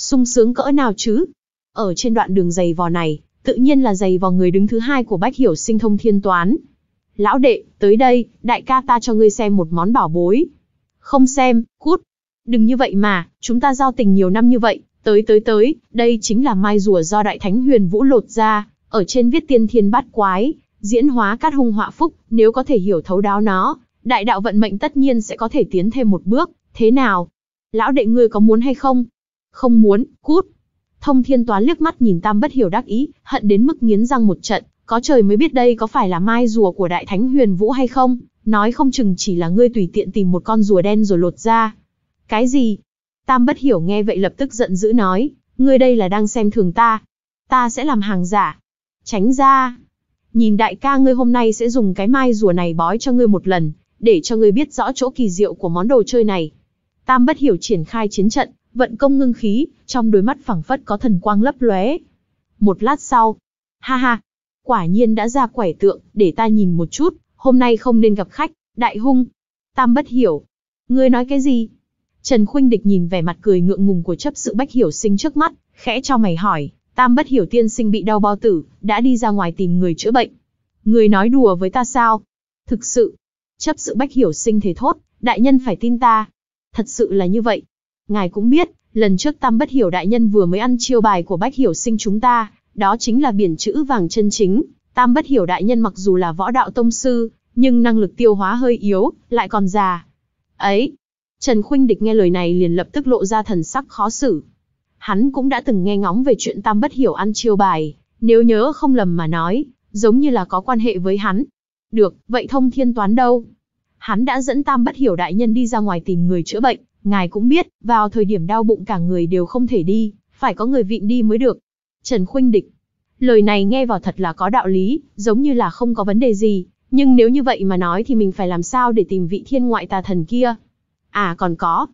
sung sướng cỡ nào chứ? Ở trên đoạn đường dày vò này, tự nhiên là dày vò người đứng thứ hai của Bách Hiểu Sinh thông thiên toán. Lão đệ, tới đây, đại ca ta cho ngươi xem một món bảo bối. Không xem, cút. Đừng như vậy mà, chúng ta giao tình nhiều năm như vậy, tới tới tới, đây chính là mai rùa do Đại Thánh Huyền Vũ lột ra, ở trên viết tiên thiên bát quái, diễn hóa cát hung họa phúc, nếu có thể hiểu thấu đáo nó, đại đạo vận mệnh tất nhiên sẽ có thể tiến thêm một bước, thế nào? Lão đệ ngươi có muốn hay không? không muốn, cút. Thông thiên toán liếc mắt nhìn tam bất hiểu đắc ý, hận đến mức nghiến răng một trận, có trời mới biết đây có phải là mai rùa của đại thánh huyền vũ hay không, nói không chừng chỉ là ngươi tùy tiện tìm một con rùa đen rồi lột ra. Cái gì? Tam bất hiểu nghe vậy lập tức giận dữ nói, ngươi đây là đang xem thường ta. Ta sẽ làm hàng giả. Tránh ra. Nhìn đại ca ngươi hôm nay sẽ dùng cái mai rùa này bói cho ngươi một lần, để cho ngươi biết rõ chỗ kỳ diệu của món đồ chơi này. Tam bất hiểu triển khai chiến trận, vận công ngưng khí, trong đôi mắt phẳng phất có thần quang lấp lóe. Một lát sau, ha ha, quả nhiên đã ra quẻ tượng, để ta nhìn một chút, hôm nay không nên gặp khách, đại hung. Tam bất hiểu. Ngươi nói cái gì? Trần Khuynh Địch nhìn vẻ mặt cười ngượng ngùng của chấp sự Bách Hiểu Sinh trước mắt, khẽ cho mày hỏi, Tam bất hiểu tiên sinh bị đau bao tử, đã đi ra ngoài tìm người chữa bệnh. Người nói đùa với ta sao? Thực sự, chấp sự Bách Hiểu Sinh thể thốt, đại nhân phải tin ta. Thật sự là như vậy. Ngài cũng biết, lần trước Tam Bất Hiểu Đại Nhân vừa mới ăn chiêu bài của Bách Hiểu Sinh chúng ta, đó chính là biển chữ vàng chân chính. Tam Bất Hiểu Đại Nhân mặc dù là võ đạo tông sư, nhưng năng lực tiêu hóa hơi yếu, lại còn già. Ấy! Trần Khuynh Địch nghe lời này liền lập tức lộ ra thần sắc khó xử. Hắn cũng đã từng nghe ngóng về chuyện Tam Bất Hiểu ăn chiêu bài, nếu nhớ không lầm mà nói, giống như là có quan hệ với hắn. Được, vậy thông thiên toán đâu? Hắn đã dẫn Tam Bất Hiểu Đại Nhân đi ra ngoài tìm người chữa bệnh, Ngài cũng biết, vào thời điểm đau bụng cả người đều không thể đi, phải có người vịn đi mới được. Trần Khuynh Địch. Lời này nghe vào thật là có đạo lý, giống như là không có vấn đề gì, nhưng nếu như vậy mà nói thì mình phải làm sao để tìm vị thiên ngoại tà thần kia? À còn có.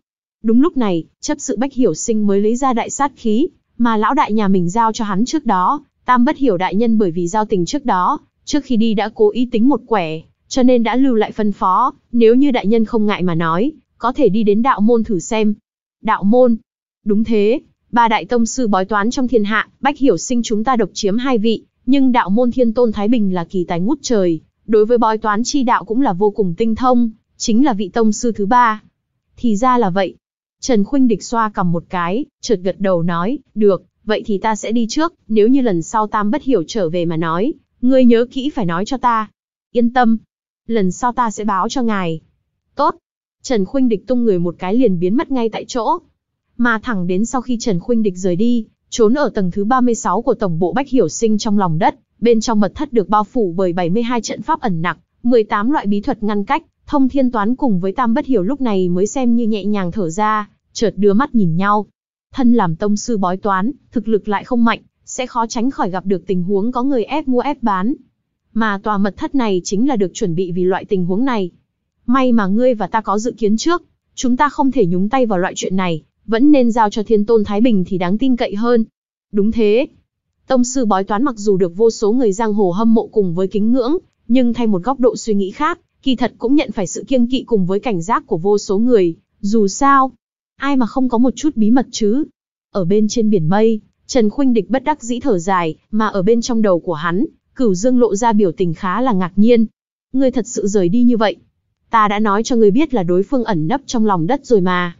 Đúng lúc này, chấp sự Bách Hiểu Sinh mới lấy ra đại sát khí, mà lão đại nhà mình giao cho hắn trước đó, Tam Bất Hiểu đại nhân bởi vì giao tình trước đó, trước khi đi đã cố ý tính một quẻ, cho nên đã lưu lại phân phó, nếu như đại nhân không ngại mà nói, có thể đi đến đạo môn thử xem. Đạo môn? Đúng thế, ba đại tông sư bói toán trong thiên hạ, bách hiểu sinh chúng ta độc chiếm hai vị, nhưng đạo môn thiên tôn Thái Bình là kỳ tài ngút trời, đối với bói toán chi đạo cũng là vô cùng tinh thông, chính là vị tông sư thứ ba. Thì ra là vậy. Trần Khuynh Địch xoa cầm một cái, chợt gật đầu nói, được, vậy thì ta sẽ đi trước, nếu như lần sau tam bất hiểu trở về mà nói, ngươi nhớ kỹ phải nói cho ta. Yên tâm, lần sau ta sẽ báo cho ngài. Tốt, Trần Khuynh Địch tung người một cái liền biến mất ngay tại chỗ. Mà thẳng đến sau khi Trần Khuynh Địch rời đi, trốn ở tầng thứ 36 của tổng bộ Bách Hiểu Sinh trong lòng đất, bên trong mật thất được bao phủ bởi 72 trận pháp ẩn nặc, 18 loại bí thuật ngăn cách, Thông Thiên Toán cùng với Tam Bất Hiểu lúc này mới xem như nhẹ nhàng thở ra, chợt đưa mắt nhìn nhau. Thân làm tông sư bói toán, thực lực lại không mạnh, sẽ khó tránh khỏi gặp được tình huống có người ép mua ép bán. Mà tòa mật thất này chính là được chuẩn bị vì loại tình huống này. May mà ngươi và ta có dự kiến trước, chúng ta không thể nhúng tay vào loại chuyện này, vẫn nên giao cho thiên tôn Thái Bình thì đáng tin cậy hơn. Đúng thế. Tông sư bói toán mặc dù được vô số người giang hồ hâm mộ cùng với kính ngưỡng, nhưng thay một góc độ suy nghĩ khác, kỳ thật cũng nhận phải sự kiêng kỵ cùng với cảnh giác của vô số người, dù sao, ai mà không có một chút bí mật chứ. Ở bên trên biển mây, Trần Khuynh Địch bất đắc dĩ thở dài, mà ở bên trong đầu của hắn, Cửu Dương lộ ra biểu tình khá là ngạc nhiên. Ngươi thật sự rời đi như vậy, Ta đã nói cho người biết là đối phương ẩn nấp trong lòng đất rồi mà.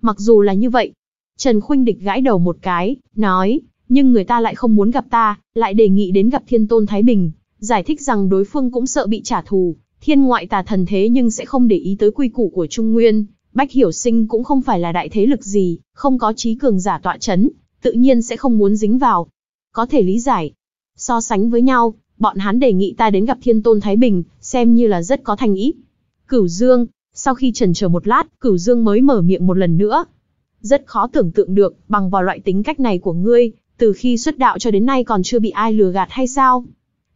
Mặc dù là như vậy, Trần Khuynh Địch gãi đầu một cái, nói, nhưng người ta lại không muốn gặp ta, lại đề nghị đến gặp Thiên Tôn Thái Bình, giải thích rằng đối phương cũng sợ bị trả thù, thiên ngoại tà thần thế nhưng sẽ không để ý tới quy củ của Trung Nguyên, Bách Hiểu Sinh cũng không phải là đại thế lực gì, không có trí cường giả tọa chấn, tự nhiên sẽ không muốn dính vào. Có thể lý giải. So sánh với nhau, bọn hắn đề nghị ta đến gặp Thiên Tôn Thái Bình, xem như là rất có thành ý. Cửu Dương, sau khi trần chờ một lát, Cửu Dương mới mở miệng một lần nữa. Rất khó tưởng tượng được, bằng vào loại tính cách này của ngươi, từ khi xuất đạo cho đến nay còn chưa bị ai lừa gạt hay sao?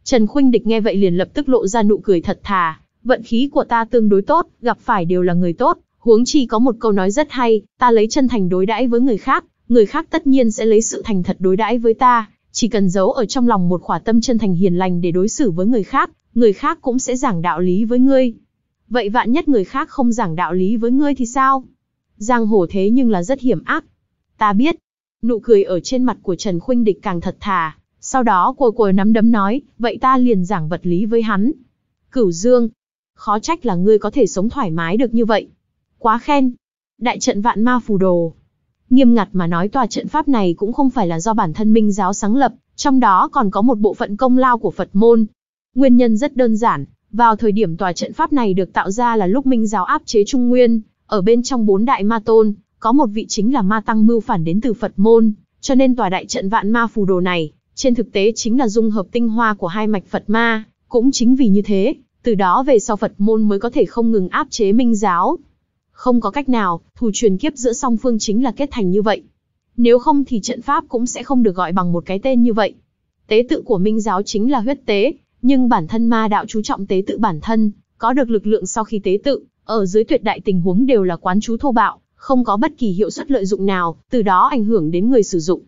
Trần Khuynh Địch nghe vậy liền lập tức lộ ra nụ cười thật thà, vận khí của ta tương đối tốt, gặp phải đều là người tốt, huống chi có một câu nói rất hay, ta lấy chân thành đối đãi với người khác, người khác tất nhiên sẽ lấy sự thành thật đối đãi với ta, chỉ cần giấu ở trong lòng một khỏa tâm chân thành hiền lành để đối xử với người khác, người khác cũng sẽ giảng đạo lý với ngươi. Vậy vạn nhất người khác không giảng đạo lý với ngươi thì sao? Giang hồ thế nhưng là rất hiểm ác. Ta biết. Nụ cười ở trên mặt của Trần Khuynh Địch càng thật thà. Sau đó cồi cồi nắm đấm nói, vậy ta liền giảng vật lý với hắn. Cửu Dương. Khó trách là ngươi có thể sống thoải mái được như vậy. Quá khen. Đại trận vạn ma phù đồ. Nghiêm ngặt mà nói tòa trận pháp này cũng không phải là do bản thân minh giáo sáng lập, trong đó còn có một bộ phận công lao của Phật môn. Nguyên nhân rất đơn giản, vào thời điểm tòa trận pháp này được tạo ra là lúc Minh giáo áp chế Trung Nguyên, ở bên trong bốn đại ma tôn, có một vị chính là ma tăng mưu phản đến từ Phật môn, cho nên tòa đại trận vạn ma phù đồ này, trên thực tế chính là dung hợp tinh hoa của hai mạch Phật ma, cũng chính vì như thế, từ đó về sau Phật môn mới có thể không ngừng áp chế Minh giáo. Không có cách nào, thù truyền kiếp giữa song phương chính là kết thành như vậy. Nếu không thì trận pháp cũng sẽ không được gọi bằng một cái tên như vậy. Tế tự của Minh giáo chính là huyết tế, nhưng bản thân ma đạo chú trọng tế tự bản thân, có được lực lượng sau khi tế tự, ở dưới tuyệt đại tình huống đều là quán chú thô bạo, không có bất kỳ hiệu suất lợi dụng nào, từ đó ảnh hưởng đến người sử dụng.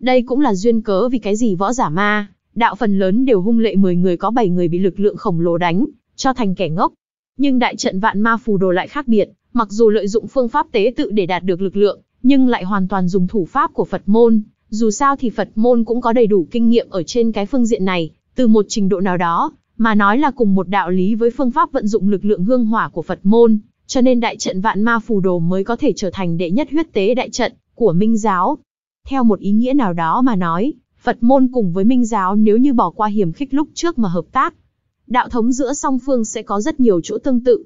Đây cũng là duyên cớ vì cái gì võ giả ma, đạo phần lớn đều hung lệ 10 người có 7 người bị lực lượng khổng lồ đánh, cho thành kẻ ngốc. Nhưng đại trận vạn ma phù đồ lại khác biệt, mặc dù lợi dụng phương pháp tế tự để đạt được lực lượng, nhưng lại hoàn toàn dùng thủ pháp của Phật môn. Dù sao thì Phật môn cũng có đầy đủ kinh nghiệm ở trên cái phương diện này, từ một trình độ nào đó, mà nói là cùng một đạo lý với phương pháp vận dụng lực lượng hương hỏa của Phật môn, cho nên đại trận vạn ma phù đồ mới có thể trở thành đệ nhất huyết tế đại trận của Minh giáo. Theo một ý nghĩa nào đó mà nói, Phật môn cùng với Minh giáo nếu như bỏ qua hiểm khích lúc trước mà hợp tác, đạo thống giữa song phương sẽ có rất nhiều chỗ tương tự.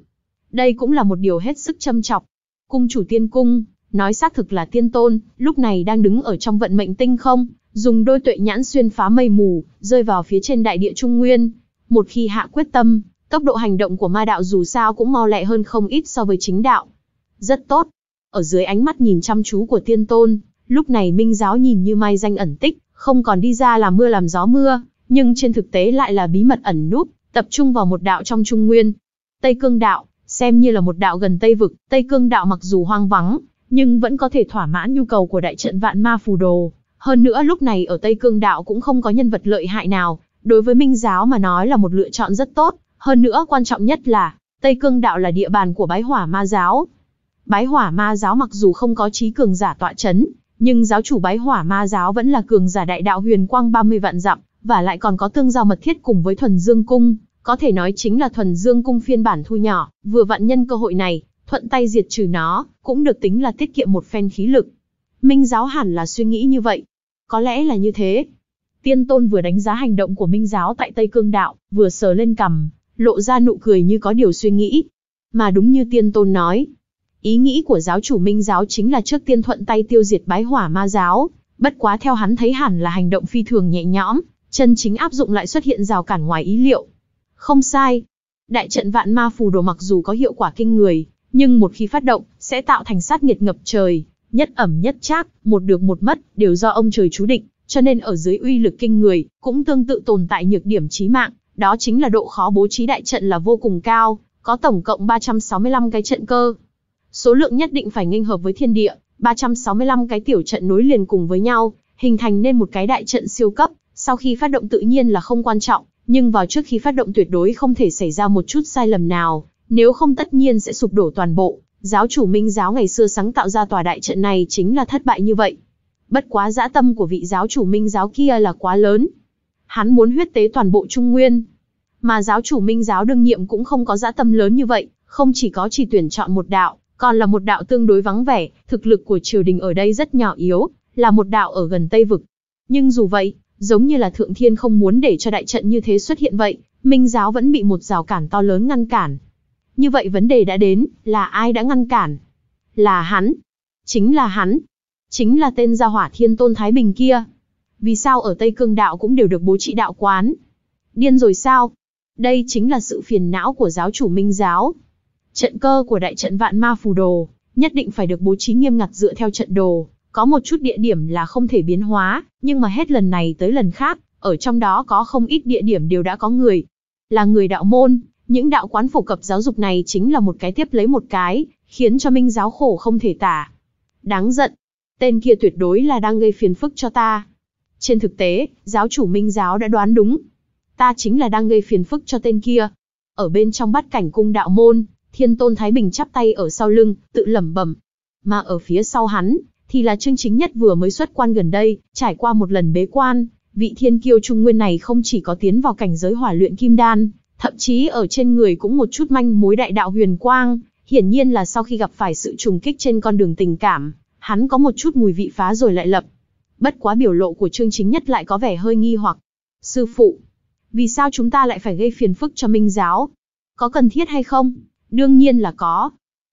Đây cũng là một điều hết sức châm chọc. Cung chủ tiên cung, nói xác thực là tiên tôn, lúc này đang đứng ở trong vận mệnh tinh không, dùng đôi tuệ nhãn xuyên phá mây mù, rơi vào phía trên đại địa Trung Nguyên. Một khi hạ quyết tâm, tốc độ hành động của ma đạo dù sao cũng mau lẹ hơn không ít so với chính đạo. Rất tốt. Ở dưới ánh mắt nhìn chăm chú của tiên tôn, lúc này minh giáo nhìn như mai danh ẩn tích, không còn đi ra làm mưa làm gió mưa, nhưng trên thực tế lại là bí mật ẩn núp, tập trung vào một đạo trong Trung Nguyên. Tây Cương Đạo, xem như là một đạo gần Tây Vực, Tây Cương Đạo mặc dù hoang vắng, nhưng vẫn có thể thỏa mãn nhu cầu của đại trận vạn ma phù đồ. Hơn nữa lúc này ở Tây Cương Đạo cũng không có nhân vật lợi hại nào, đối với Minh giáo mà nói là một lựa chọn rất tốt, hơn nữa quan trọng nhất là Tây Cương Đạo là địa bàn của Bái Hỏa Ma giáo. Bái Hỏa Ma giáo mặc dù không có trí cường giả tọa chấn, nhưng giáo chủ Bái Hỏa Ma giáo vẫn là cường giả đại đạo huyền quang 30 vạn dặm, và lại còn có tương giao mật thiết cùng với Thuần Dương cung, có thể nói chính là Thuần Dương cung phiên bản thu nhỏ, vừa vặn nhân cơ hội này, thuận tay diệt trừ nó, cũng được tính là tiết kiệm một phen khí lực. Minh giáo hẳn là suy nghĩ như vậy, có lẽ là như thế. Tiên tôn vừa đánh giá hành động của Minh giáo tại Tây Cương Đạo, vừa sờ lên cằm, lộ ra nụ cười như có điều suy nghĩ. Mà đúng như tiên tôn nói, ý nghĩ của giáo chủ Minh giáo chính là trước tiên thuận tay tiêu diệt bái hỏa ma giáo, bất quá theo hắn thấy hẳn là hành động phi thường nhẹ nhõm, chân chính áp dụng lại xuất hiện rào cản ngoài ý liệu. Không sai, đại trận vạn ma phù đồ mặc dù có hiệu quả kinh người, nhưng một khi phát động, sẽ tạo thành sát nghiệt ngập trời. Nhất ẩm nhất trác, một được một mất, đều do ông trời chú định, cho nên ở dưới uy lực kinh người, cũng tương tự tồn tại nhược điểm chí mạng, đó chính là độ khó bố trí đại trận là vô cùng cao, có tổng cộng 365 cái trận cơ. Số lượng nhất định phải nghênh hợp với thiên địa, 365 cái tiểu trận nối liền cùng với nhau, hình thành nên một cái đại trận siêu cấp, sau khi phát động tự nhiên là không quan trọng, nhưng vào trước khi phát động tuyệt đối không thể xảy ra một chút sai lầm nào, nếu không tất nhiên sẽ sụp đổ toàn bộ, Giáo chủ Minh giáo ngày xưa sáng tạo ra tòa đại trận này chính là thất bại như vậy. Bất quá dã tâm của vị giáo chủ Minh giáo kia là quá lớn. Hắn muốn huyết tế toàn bộ Trung Nguyên. Mà giáo chủ Minh giáo đương nhiệm cũng không có dã tâm lớn như vậy, không chỉ có chỉ tuyển chọn một đạo, còn là một đạo tương đối vắng vẻ, thực lực của triều đình ở đây rất nhỏ yếu, là một đạo ở gần Tây Vực. Nhưng dù vậy, giống như là Thượng Thiên không muốn để cho đại trận như thế xuất hiện vậy, Minh giáo vẫn bị một rào cản to lớn ngăn cản. Như vậy vấn đề đã đến, là ai đã ngăn cản? Là hắn. Chính là hắn. Chính là tên gia hỏa thiên tôn Thái Bình kia. Vì sao ở Tây Cương Đạo cũng đều được bố trị đạo quán? Điên rồi sao? Đây chính là sự phiền não của giáo chủ minh giáo. Trận cơ của đại trận vạn ma phù đồ, nhất định phải được bố trí nghiêm ngặt dựa theo trận đồ. Có một chút địa điểm là không thể biến hóa, nhưng mà hết lần này tới lần khác, ở trong đó có không ít địa điểm đều đã có người. Là người đạo môn, những đạo quán phổ cập giáo dục này chính là một cái tiếp lấy một cái, khiến cho minh giáo khổ không thể tả. Đáng giận, tên kia tuyệt đối là đang gây phiền phức cho ta. Trên thực tế, giáo chủ minh giáo đã đoán đúng. Ta chính là đang gây phiền phức cho tên kia. Ở bên trong bát cảnh cung đạo môn, thiên tôn Thái Bình chắp tay ở sau lưng, tự lẩm bẩm. Mà ở phía sau hắn, thì là chương chính nhất vừa mới xuất quan gần đây, trải qua một lần bế quan, vị thiên kiêu trung nguyên này không chỉ có tiến vào cảnh giới hỏa luyện kim đan, thậm chí ở trên người cũng một chút manh mối đại đạo huyền quang, hiển nhiên là sau khi gặp phải sự trùng kích trên con đường tình cảm, hắn có một chút mùi vị phá rồi lại lập. Bất quá biểu lộ của Trương Chính Nhất lại có vẻ hơi nghi hoặc. Sư phụ, vì sao chúng ta lại phải gây phiền phức cho Minh giáo? Có cần thiết hay không? Đương nhiên là có.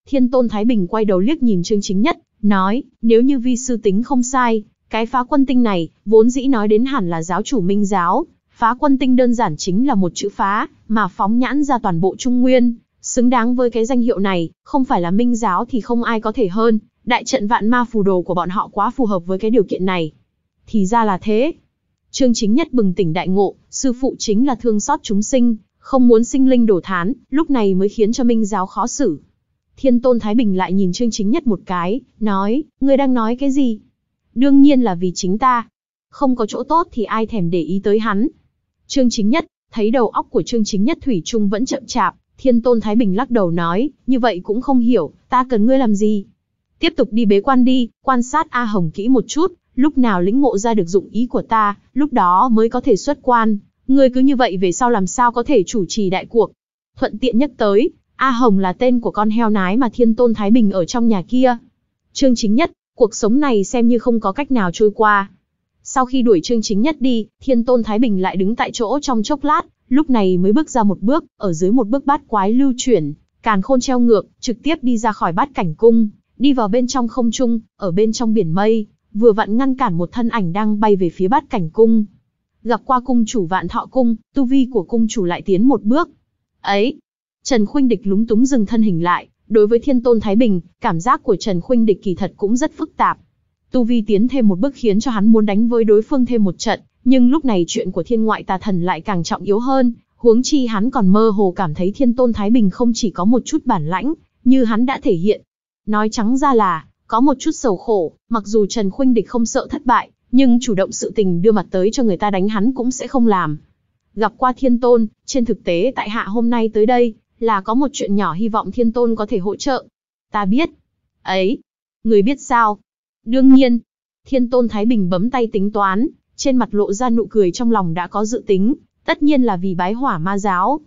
Thiên Tôn Thái Bình quay đầu liếc nhìn Trương Chính Nhất, nói, nếu như vi sư tính không sai, cái phá quân tinh này, vốn dĩ nói đến hẳn là giáo chủ Minh giáo, Phá quân tinh đơn giản chính là một chữ phá, mà phóng nhãn ra toàn bộ Trung Nguyên, xứng đáng với cái danh hiệu này, không phải là minh giáo thì không ai có thể hơn, đại trận vạn ma phù đồ của bọn họ quá phù hợp với cái điều kiện này. Thì ra là thế. Trương chính nhất bừng tỉnh đại ngộ, sư phụ chính là thương xót chúng sinh, không muốn sinh linh đổ thán, lúc này mới khiến cho minh giáo khó xử. Thiên tôn Thái Bình lại nhìn Trương chính nhất một cái, nói, ngươi đang nói cái gì? Đương nhiên là vì chính ta. Không có chỗ tốt thì ai thèm để ý tới hắn, Trương Chính Nhất, thấy đầu óc của Trương Chính Nhất Thủy Trung vẫn chậm chạp, Thiên Tôn Thái Bình lắc đầu nói, như vậy cũng không hiểu, ta cần ngươi làm gì. Tiếp tục đi bế quan đi, quan sát A Hồng kỹ một chút, lúc nào lĩnh ngộ ra được dụng ý của ta, lúc đó mới có thể xuất quan. Ngươi cứ như vậy về sau làm sao có thể chủ trì đại cuộc. Thuận tiện nhắc tới, A Hồng là tên của con heo nái mà Thiên Tôn Thái Bình ở trong nhà kia. Trương Chính Nhất, cuộc sống này xem như không có cách nào trôi qua, sau khi đuổi Trương Chính Nhất đi, Thiên Tôn Thái Bình lại đứng tại chỗ trong chốc lát, lúc này mới bước ra một bước, ở dưới một bước bát quái lưu chuyển, càn khôn treo ngược, trực tiếp đi ra khỏi bát cảnh cung, đi vào bên trong không trung, ở bên trong biển mây, vừa vặn ngăn cản một thân ảnh đang bay về phía bát cảnh cung. Gặp qua cung chủ vạn thọ cung, tu vi của cung chủ lại tiến một bước. Ấy! Trần Khuynh Địch lúng túng dừng thân hình lại, đối với Thiên Tôn Thái Bình, cảm giác của Trần Khuynh Địch kỳ thật cũng rất phức tạp. Tu vi tiến thêm một bước khiến cho hắn muốn đánh với đối phương thêm một trận, nhưng lúc này chuyện của thiên ngoại tà thần lại càng trọng yếu hơn, huống chi hắn còn mơ hồ cảm thấy thiên tôn Thái Bình không chỉ có một chút bản lãnh, như hắn đã thể hiện. Nói trắng ra là, có một chút sầu khổ, mặc dù Trần Khuynh Địch không sợ thất bại, nhưng chủ động sự tình đưa mặt tới cho người ta đánh hắn cũng sẽ không làm. Gặp qua thiên tôn, trên thực tế tại hạ hôm nay tới đây, là có một chuyện nhỏ hy vọng thiên tôn có thể hỗ trợ. Ta biết. Ấy. Người biết sao? Đương nhiên, Thiên Tôn Thái Bình bấm tay tính toán, trên mặt lộ ra nụ cười trong lòng đã có dự tính, tất nhiên là vì bái hỏa ma giáo.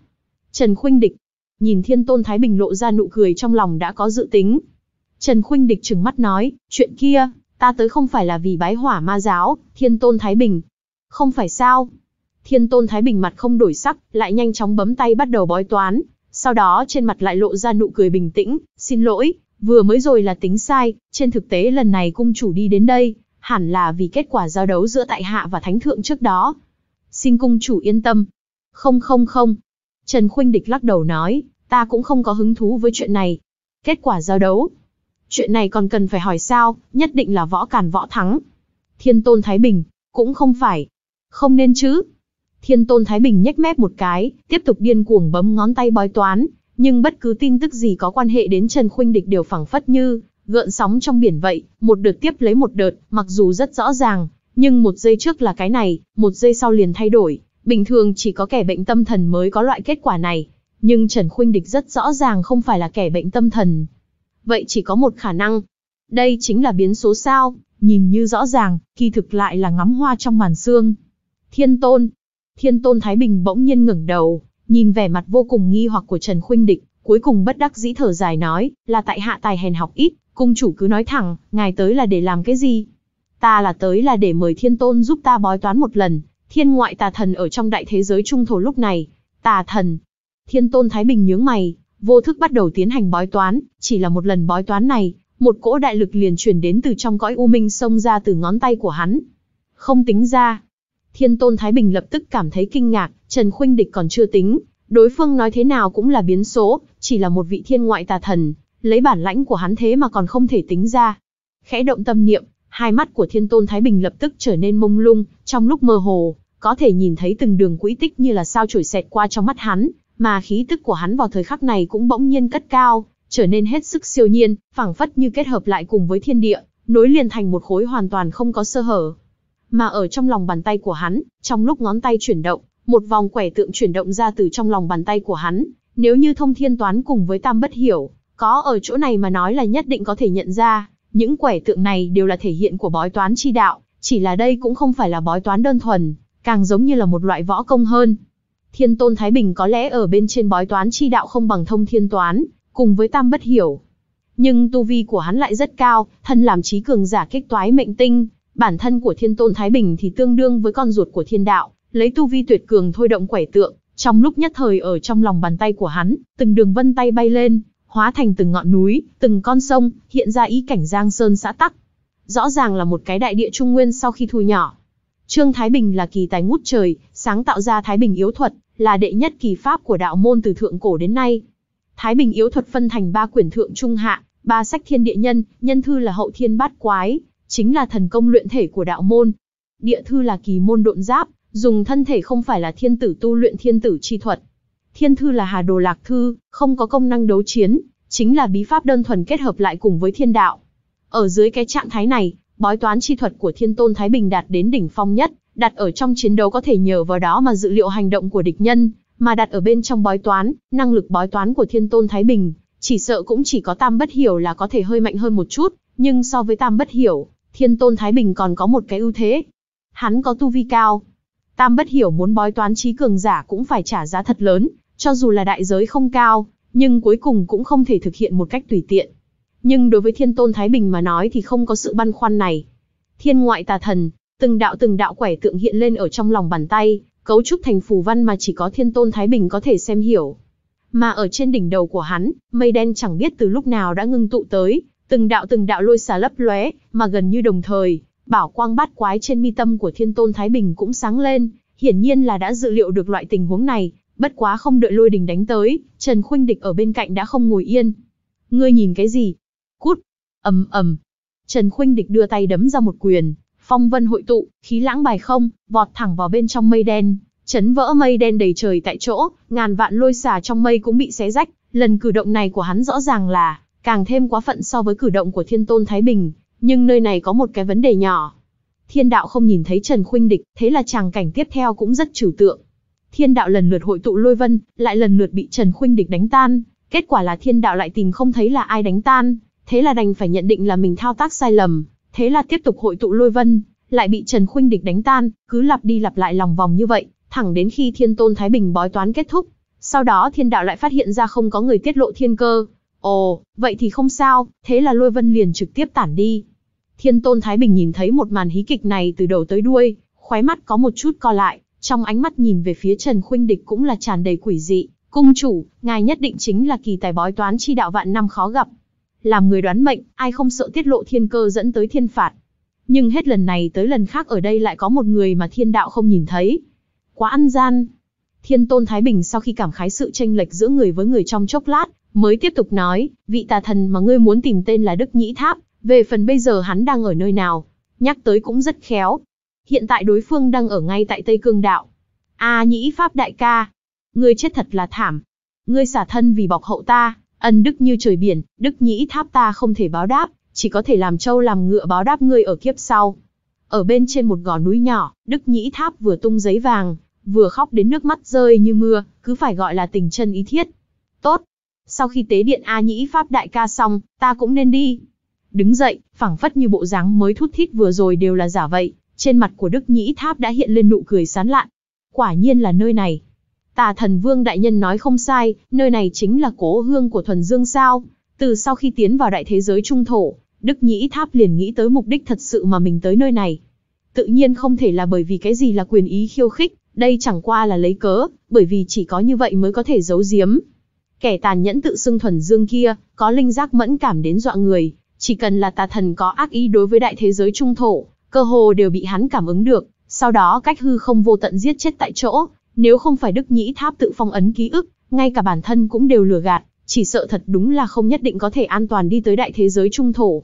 Trần Khuynh Địch, nhìn Thiên Tôn Thái Bình lộ ra nụ cười trong lòng đã có dự tính. Trần Khuynh Địch trừng mắt nói, chuyện kia, ta tới không phải là vì bái hỏa ma giáo, Thiên Tôn Thái Bình. Không phải sao? Thiên Tôn Thái Bình mặt không đổi sắc, lại nhanh chóng bấm tay bắt đầu bói toán, sau đó trên mặt lại lộ ra nụ cười bình tĩnh, xin lỗi, Vừa mới rồi là tính sai, trên thực tế lần này cung chủ đi đến đây, hẳn là vì kết quả giao đấu giữa tại hạ và thánh thượng trước đó. Xin cung chủ yên tâm. Không không không. Trần Khuynh Địch lắc đầu nói, ta cũng không có hứng thú với chuyện này. Kết quả giao đấu. Chuyện này còn cần phải hỏi sao, nhất định là võ càn võ thắng. Thiên Tôn Thái Bình, cũng không phải. Không nên chứ. Thiên Tôn Thái Bình nhếch mép một cái, tiếp tục điên cuồng bấm ngón tay bói toán, nhưng bất cứ tin tức gì có quan hệ đến Trần Khuynh Địch đều phẳng phất như gợn sóng trong biển vậy, một đợt tiếp lấy một đợt, mặc dù rất rõ ràng, nhưng một giây trước là cái này, một giây sau liền thay đổi, bình thường chỉ có kẻ bệnh tâm thần mới có loại kết quả này, nhưng Trần Khuynh Địch rất rõ ràng không phải là kẻ bệnh tâm thần. Vậy chỉ có một khả năng. Đây chính là biến số sao, nhìn như rõ ràng, kỳ thực lại là ngắm hoa trong màn sương. Thiên Tôn. Thiên Tôn Thái Bình bỗng nhiên ngẩng đầu, Nhìn vẻ mặt vô cùng nghi hoặc của Trần Khuynh Địch, cuối cùng bất đắc dĩ thở dài nói, là tại hạ tài hèn học ít, cung chủ cứ nói thẳng, ngài tới là để làm cái gì? Ta là tới là để mời thiên tôn giúp ta bói toán một lần, thiên ngoại tà thần ở trong đại thế giới trung thổ lúc này, tà thần. Thiên tôn Thái Bình nhướng mày, vô thức bắt đầu tiến hành bói toán, chỉ là một lần bói toán này, một cỗ đại lực liền chuyển đến từ trong cõi u minh xông ra từ ngón tay của hắn. Không tính ra, Thiên Tôn Thái Bình lập tức cảm thấy kinh ngạc, Trần Khuynh Địch còn chưa tính, đối phương nói thế nào cũng là biến số, chỉ là một vị thiên ngoại tà thần, lấy bản lãnh của hắn thế mà còn không thể tính ra. Khẽ động tâm niệm, hai mắt của Thiên Tôn Thái Bình lập tức trở nên mông lung, trong lúc mơ hồ, có thể nhìn thấy từng đường quỹ tích như là sao chổi xẹt qua trong mắt hắn, mà khí tức của hắn vào thời khắc này cũng bỗng nhiên cất cao, trở nên hết sức siêu nhiên, phảng phất như kết hợp lại cùng với thiên địa, nối liền thành một khối hoàn toàn không có sơ hở mà ở trong lòng bàn tay của hắn, trong lúc ngón tay chuyển động, một vòng quẻ tượng chuyển động ra từ trong lòng bàn tay của hắn, nếu như thông thiên toán cùng với tam bất hiểu, có ở chỗ này mà nói là nhất định có thể nhận ra, những quẻ tượng này đều là thể hiện của bói toán chi đạo, chỉ là đây cũng không phải là bói toán đơn thuần, càng giống như là một loại võ công hơn. Thiên tôn Thái Bình có lẽ ở bên trên bói toán chi đạo không bằng thông thiên toán, cùng với tam bất hiểu. Nhưng tu vi của hắn lại rất cao, thân làm trí cường giả kích toái mệnh tinh, bản thân của Thiên Tôn Thái Bình thì tương đương với con ruột của Thiên Đạo, lấy tu vi tuyệt cường thôi động quẻ tượng, trong lúc nhất thời ở trong lòng bàn tay của hắn, từng đường vân tay bay lên, hóa thành từng ngọn núi, từng con sông, hiện ra ý cảnh Giang Sơn xã tắc. Rõ ràng là một cái đại địa trung nguyên sau khi thu nhỏ. Trương Thái Bình là kỳ tài ngút trời, sáng tạo ra Thái Bình yếu thuật, là đệ nhất kỳ pháp của đạo môn từ thượng cổ đến nay. Thái Bình yếu thuật phân thành ba quyển thượng trung hạ, ba sách thiên địa nhân, nhân thư là hậu thiên bát quái, chính là thần công luyện thể của đạo môn. Địa thư là kỳ môn độn giáp, dùng thân thể không phải là thiên tử tu luyện thiên tử chi thuật. Thiên thư là hà đồ lạc thư, không có công năng đấu chiến, chính là bí pháp đơn thuần kết hợp lại cùng với thiên đạo. Ở dưới cái trạng thái này, bói toán chi thuật của thiên tôn Thái Bình đạt đến đỉnh phong nhất, đặt ở trong chiến đấu có thể nhờ vào đó mà dự liệu hành động của địch nhân, mà đặt ở bên trong bói toán, năng lực bói toán của thiên tôn Thái Bình, chỉ sợ cũng chỉ có tam bất hiểu là có thể hơi mạnh hơn một chút, nhưng so với tam bất hiểu, Thiên Tôn Thái Bình còn có một cái ưu thế. Hắn có tu vi cao. Tam bất hiểu muốn bói toán trí cường giả cũng phải trả giá thật lớn, cho dù là đại giới không cao, nhưng cuối cùng cũng không thể thực hiện một cách tùy tiện. Nhưng đối với Thiên Tôn Thái Bình mà nói thì không có sự băn khoăn này. Thiên ngoại tà thần, từng đạo từng đạo quẻ tượng hiện lên ở trong lòng bàn tay, cấu trúc thành phù văn mà chỉ có Thiên Tôn Thái Bình có thể xem hiểu. Mà ở trên đỉnh đầu của hắn, mây đen chẳng biết từ lúc nào đã ngưng tụ tới, Từng đạo từng đạo lôi xà lấp lóe, mà gần như đồng thời, bảo quang bát quái trên mi tâm của Thiên Tôn Thái Bình cũng sáng lên, hiển nhiên là đã dự liệu được loại tình huống này, bất quá không đợi lôi đình đánh tới, Trần Khuynh Địch ở bên cạnh đã không ngồi yên. Ngươi nhìn cái gì? Cút! ầm ầm. Trần Khuynh Địch đưa tay đấm ra một quyền, phong vân hội tụ, khí lãng bài không, vọt thẳng vào bên trong mây đen, chấn vỡ mây đen đầy trời tại chỗ, ngàn vạn lôi xà trong mây cũng bị xé rách, lần cử động này của hắn rõ ràng là Càng thêm quá phận so với cử động của thiên tôn Thái Bình, nhưng nơi này có một cái vấn đề nhỏ. Thiên đạo không nhìn thấy Trần Khuynh Địch, thế là tràng cảnh tiếp theo cũng rất trừu tượng. Thiên đạo lần lượt hội tụ lôi vân, lại lần lượt bị Trần Khuynh Địch đánh tan, kết quả là thiên đạo lại tìm không thấy là ai đánh tan, thế là đành phải nhận định là mình thao tác sai lầm, thế là tiếp tục hội tụ lôi vân, lại bị Trần Khuynh Địch đánh tan, cứ lặp đi lặp lại lòng vòng như vậy, thẳng đến khi Thiên Tôn Thái Bình bói toán kết thúc. Sau đó Thiên Đạo lại phát hiện ra không có người tiết lộ thiên cơ, Ồ, vậy thì không sao, thế là lôi vân liền trực tiếp tản đi. Thiên tôn Thái Bình nhìn thấy một màn hí kịch này từ đầu tới đuôi, khóe mắt có một chút co lại, trong ánh mắt nhìn về phía Trần Khuynh Địch cũng là tràn đầy quỷ dị. Cung chủ, ngài nhất định chính là kỳ tài bói toán chi đạo vạn năm khó gặp. Làm người đoán mệnh, ai không sợ tiết lộ thiên cơ dẫn tới thiên phạt. Nhưng hết lần này tới lần khác ở đây lại có một người mà thiên đạo không nhìn thấy. Quá ăn gian. Thiên tôn Thái Bình sau khi cảm khái sự tranh lệch giữa người với người trong chốc lát, mới tiếp tục nói, vị tà thần mà ngươi muốn tìm tên là Đức Nhĩ Tháp, về phần bây giờ hắn đang ở nơi nào, nhắc tới cũng rất khéo. Hiện tại đối phương đang ở ngay tại Tây Cương Đạo. A Nhĩ Pháp đại ca, ngươi chết thật là thảm. Ngươi xả thân vì bọc hậu ta, ân đức như trời biển, Đức Nhĩ Tháp ta không thể báo đáp, chỉ có thể làm trâu làm ngựa báo đáp ngươi ở kiếp sau. Ở bên trên một gò núi nhỏ, Đức Nhĩ Tháp vừa tung giấy vàng, vừa khóc đến nước mắt rơi như mưa, cứ phải gọi là tình chân ý thiết. Tốt, sau khi tế điện A Nhĩ Pháp đại ca xong, ta cũng nên đi. Đứng dậy, phẳng phất như bộ dáng mới thút thít vừa rồi đều là giả vậy, trên mặt của Đức Nhĩ Tháp đã hiện lên nụ cười sán lạn. Quả nhiên là nơi này. Tà thần vương đại nhân nói không sai, nơi này chính là cố hương của thuần dương sao. Từ sau khi tiến vào đại thế giới trung thổ, Đức Nhĩ Tháp liền nghĩ tới mục đích thật sự mà mình tới nơi này. Tự nhiên không thể là bởi vì cái gì là quyền ý khiêu khích, đây chẳng qua là lấy cớ, bởi vì chỉ có như vậy mới có thể giấu giếm. Kẻ tàn nhẫn tự xưng thuần dương kia, có linh giác mẫn cảm đến dọa người, chỉ cần là tà thần có ác ý đối với đại thế giới trung thổ, cơ hồ đều bị hắn cảm ứng được, sau đó cách hư không vô tận giết chết tại chỗ, nếu không phải Đức Nhĩ Tháp tự phong ấn ký ức, ngay cả bản thân cũng đều lừa gạt, chỉ sợ thật đúng là không nhất định có thể an toàn đi tới đại thế giới trung thổ.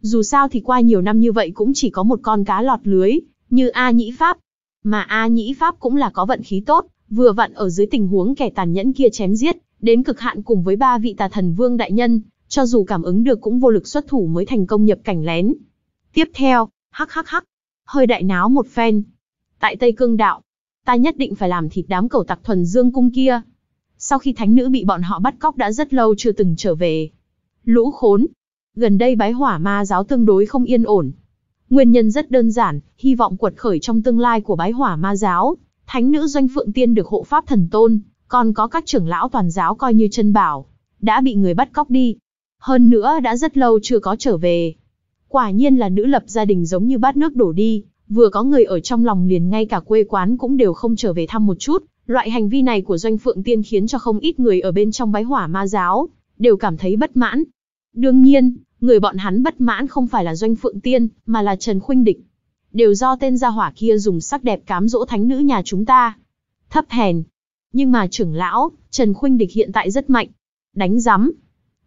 Dù sao thì qua nhiều năm như vậy cũng chỉ có một con cá lọt lưới, như A Nhĩ Pháp. Mà A Nhĩ Pháp cũng là có vận khí tốt, vừa vặn ở dưới tình huống kẻ tàn nhẫn kia chém giết, Đến cực hạn cùng với ba vị tà thần vương đại nhân, cho dù cảm ứng được cũng vô lực xuất thủ mới thành công nhập cảnh lén. Tiếp theo, hắc hắc hắc, hơi đại náo một phen. Tại Tây Cương Đạo, ta nhất định phải làm thịt đám cầu tặc thuần dương cung kia. Sau khi thánh nữ bị bọn họ bắt cóc đã rất lâu chưa từng trở về. Lũ khốn, gần đây bái hỏa ma giáo tương đối không yên ổn. Nguyên nhân rất đơn giản, hy vọng quật khởi trong tương lai của bái hỏa ma giáo, thánh nữ doanh phượng tiên được hộ pháp thần tôn, còn có các trưởng lão toàn giáo coi như chân bảo, đã bị người bắt cóc đi. Hơn nữa đã rất lâu chưa có trở về. Quả nhiên là nữ lập gia đình giống như bát nước đổ đi, vừa có người ở trong lòng liền ngay cả quê quán cũng đều không trở về thăm một chút. Loại hành vi này của doanh phượng tiên khiến cho không ít người ở bên trong bái hỏa ma giáo, đều cảm thấy bất mãn. Đương nhiên, người bọn hắn bất mãn không phải là doanh phượng tiên, mà là Trần Khuynh Địch. Đều do tên gia hỏa kia dùng sắc đẹp cám dỗ thánh nữ nhà chúng ta. Thấp hèn, nhưng mà trưởng lão, Trần Khuynh Địch hiện tại rất mạnh. Đánh rắm.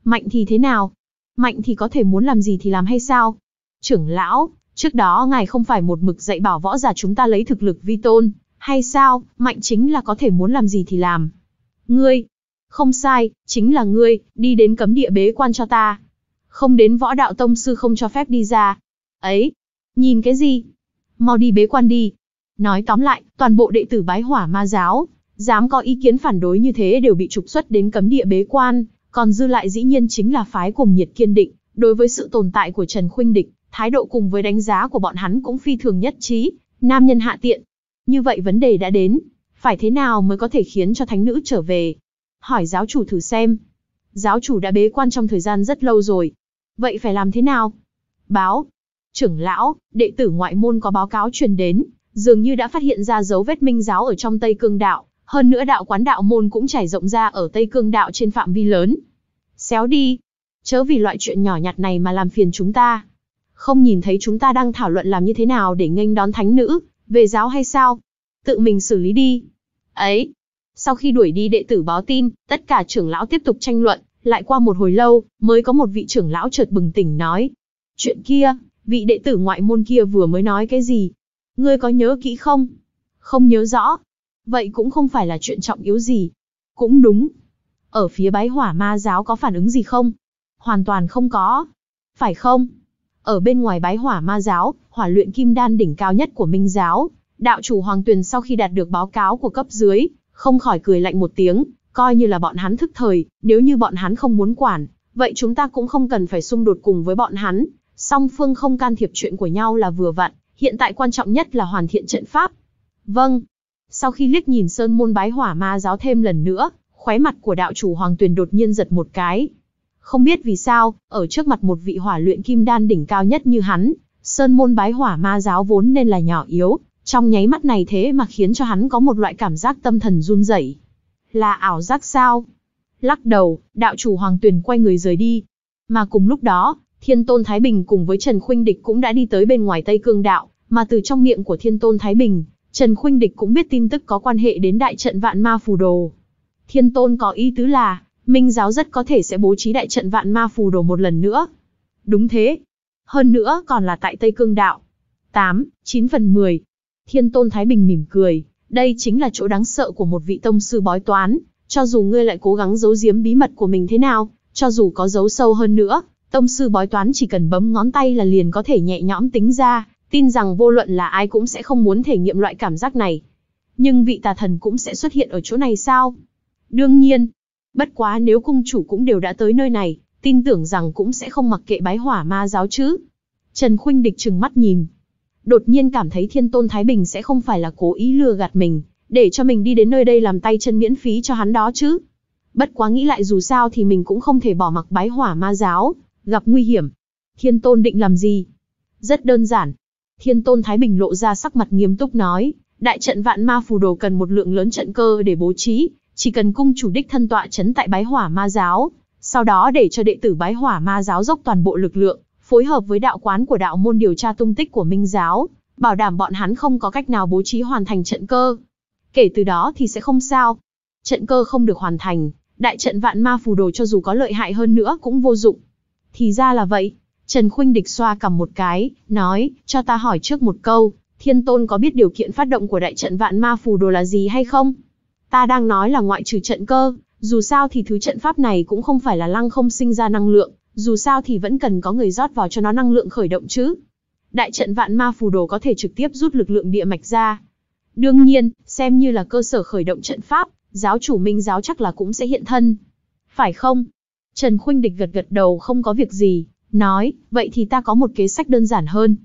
Mạnh thì thế nào? Mạnh thì có thể muốn làm gì thì làm hay sao? Trưởng lão, trước đó ngài không phải một mực dạy bảo võ giả chúng ta lấy thực lực vi tôn, hay sao, mạnh chính là có thể muốn làm gì thì làm. Ngươi, không sai, chính là ngươi, đi đến cấm địa bế quan cho ta. Không đến võ đạo tông sư không cho phép đi ra. Ấy, nhìn cái gì? Mau đi bế quan đi. Nói tóm lại, toàn bộ đệ tử bái hỏa ma giáo, Dám có ý kiến phản đối như thế đều bị trục xuất đến cấm địa bế quan, còn dư lại dĩ nhiên chính là phái cùng nhiệt kiên định, đối với sự tồn tại của Trần Khuynh Địch, thái độ cùng với đánh giá của bọn hắn cũng phi thường nhất trí, nam nhân hạ tiện. Như vậy vấn đề đã đến, phải thế nào mới có thể khiến cho thánh nữ trở về? Hỏi giáo chủ thử xem. Giáo chủ đã bế quan trong thời gian rất lâu rồi. Vậy phải làm thế nào? Báo. Trưởng lão, đệ tử ngoại môn có báo cáo truyền đến, dường như đã phát hiện ra dấu vết minh giáo ở trong Tây Cương Đạo, hơn nữa đạo quán đạo môn cũng trải rộng ra ở Tây Cương đạo trên phạm vi lớn. Xéo đi. Chớ vì loại chuyện nhỏ nhặt này mà làm phiền chúng ta. Không nhìn thấy chúng ta đang thảo luận làm như thế nào để nghênh đón thánh nữ, về giáo hay sao? Tự mình xử lý đi. Ấy. Sau khi đuổi đi đệ tử báo tin, tất cả trưởng lão tiếp tục tranh luận, lại qua một hồi lâu, mới có một vị trưởng lão chợt bừng tỉnh nói. Chuyện kia, vị đệ tử ngoại môn kia vừa mới nói cái gì? Ngươi có nhớ kỹ không? Không nhớ rõ, Vậy cũng không phải là chuyện trọng yếu gì. Cũng đúng. Ở phía bái hỏa ma giáo có phản ứng gì không? Hoàn toàn không có. Phải không? Ở bên ngoài bái hỏa ma giáo, hỏa luyện kim đan đỉnh cao nhất của Minh giáo, đạo chủ Hoàng Tuyền sau khi đạt được báo cáo của cấp dưới, không khỏi cười lạnh một tiếng, coi như là bọn hắn thức thời, nếu như bọn hắn không muốn quản, vậy chúng ta cũng không cần phải xung đột cùng với bọn hắn, song phương không can thiệp chuyện của nhau là vừa vặn, hiện tại quan trọng nhất là hoàn thiện trận pháp. Vâng, sau khi liếc nhìn Sơn môn bái hỏa ma giáo thêm lần nữa, khóe mặt của đạo chủ Hoàng Tuyền đột nhiên giật một cái. Không biết vì sao, ở trước mặt một vị hỏa luyện kim đan đỉnh cao nhất như hắn, Sơn môn bái hỏa ma giáo vốn nên là nhỏ yếu, trong nháy mắt này thế mà khiến cho hắn có một loại cảm giác tâm thần run rẩy. Là ảo giác sao? Lắc đầu, đạo chủ Hoàng Tuyền quay người rời đi. Mà cùng lúc đó, Thiên Tôn Thái Bình cùng với Trần Khuynh Địch cũng đã đi tới bên ngoài Tây Cương Đạo, mà từ trong miệng của Thiên Tôn Thái Bình, Trần Khuynh Địch cũng biết tin tức có quan hệ đến đại trận vạn ma phù đồ. Thiên Tôn có ý tứ là, Minh giáo rất có thể sẽ bố trí đại trận vạn ma phù đồ một lần nữa. Đúng thế. Hơn nữa còn là tại Tây Cương Đạo. 8, 9 phần 10. Thiên Tôn Thái Bình mỉm cười, đây chính là chỗ đáng sợ của một vị tông sư bói toán, cho dù ngươi lại cố gắng giấu giếm bí mật của mình thế nào, cho dù có giấu sâu hơn nữa, tông sư bói toán chỉ cần bấm ngón tay là liền có thể nhẹ nhõm tính ra, Tin rằng vô luận là ai cũng sẽ không muốn thể nghiệm loại cảm giác này. Nhưng vị tà thần cũng sẽ xuất hiện ở chỗ này sao? Đương nhiên. Bất quá nếu cung chủ cũng đều đã tới nơi này, tin tưởng rằng cũng sẽ không mặc kệ bái hỏa ma giáo chứ. Trần Khuynh địch trừng mắt nhìn. Đột nhiên cảm thấy thiên tôn Thái Bình sẽ không phải là cố ý lừa gạt mình, để cho mình đi đến nơi đây làm tay chân miễn phí cho hắn đó chứ. Bất quá nghĩ lại dù sao thì mình cũng không thể bỏ mặc bái hỏa ma giáo, gặp nguy hiểm. Thiên tôn định làm gì? Rất đơn giản, Thiên Tôn Thái Bình lộ ra sắc mặt nghiêm túc nói, đại trận vạn ma phù đồ cần một lượng lớn trận cơ để bố trí, chỉ cần cung chủ đích thân tọa chấn tại bái hỏa ma giáo, sau đó để cho đệ tử bái hỏa ma giáo dốc toàn bộ lực lượng, phối hợp với đạo quán của đạo môn điều tra tung tích của minh giáo, bảo đảm bọn hắn không có cách nào bố trí hoàn thành trận cơ. Kể từ đó thì sẽ không sao. Trận cơ không được hoàn thành, đại trận vạn ma phù đồ cho dù có lợi hại hơn nữa cũng vô dụng. Thì ra là vậy, Trần Khuynh Địch xoa cầm một cái, nói, cho ta hỏi trước một câu, Thiên Tôn có biết điều kiện phát động của đại trận vạn ma phù đồ là gì hay không? Ta đang nói là ngoại trừ trận cơ, dù sao thì thứ trận pháp này cũng không phải là lăng không sinh ra năng lượng, dù sao thì vẫn cần có người rót vào cho nó năng lượng khởi động chứ. Đại trận vạn ma phù đồ có thể trực tiếp rút lực lượng địa mạch ra. Đương nhiên, xem như là cơ sở khởi động trận pháp, giáo chủ Minh giáo chắc là cũng sẽ hiện thân. Phải không? Trần Khuynh Địch gật gật đầu không có việc gì, nói, vậy thì ta có một kế sách đơn giản hơn.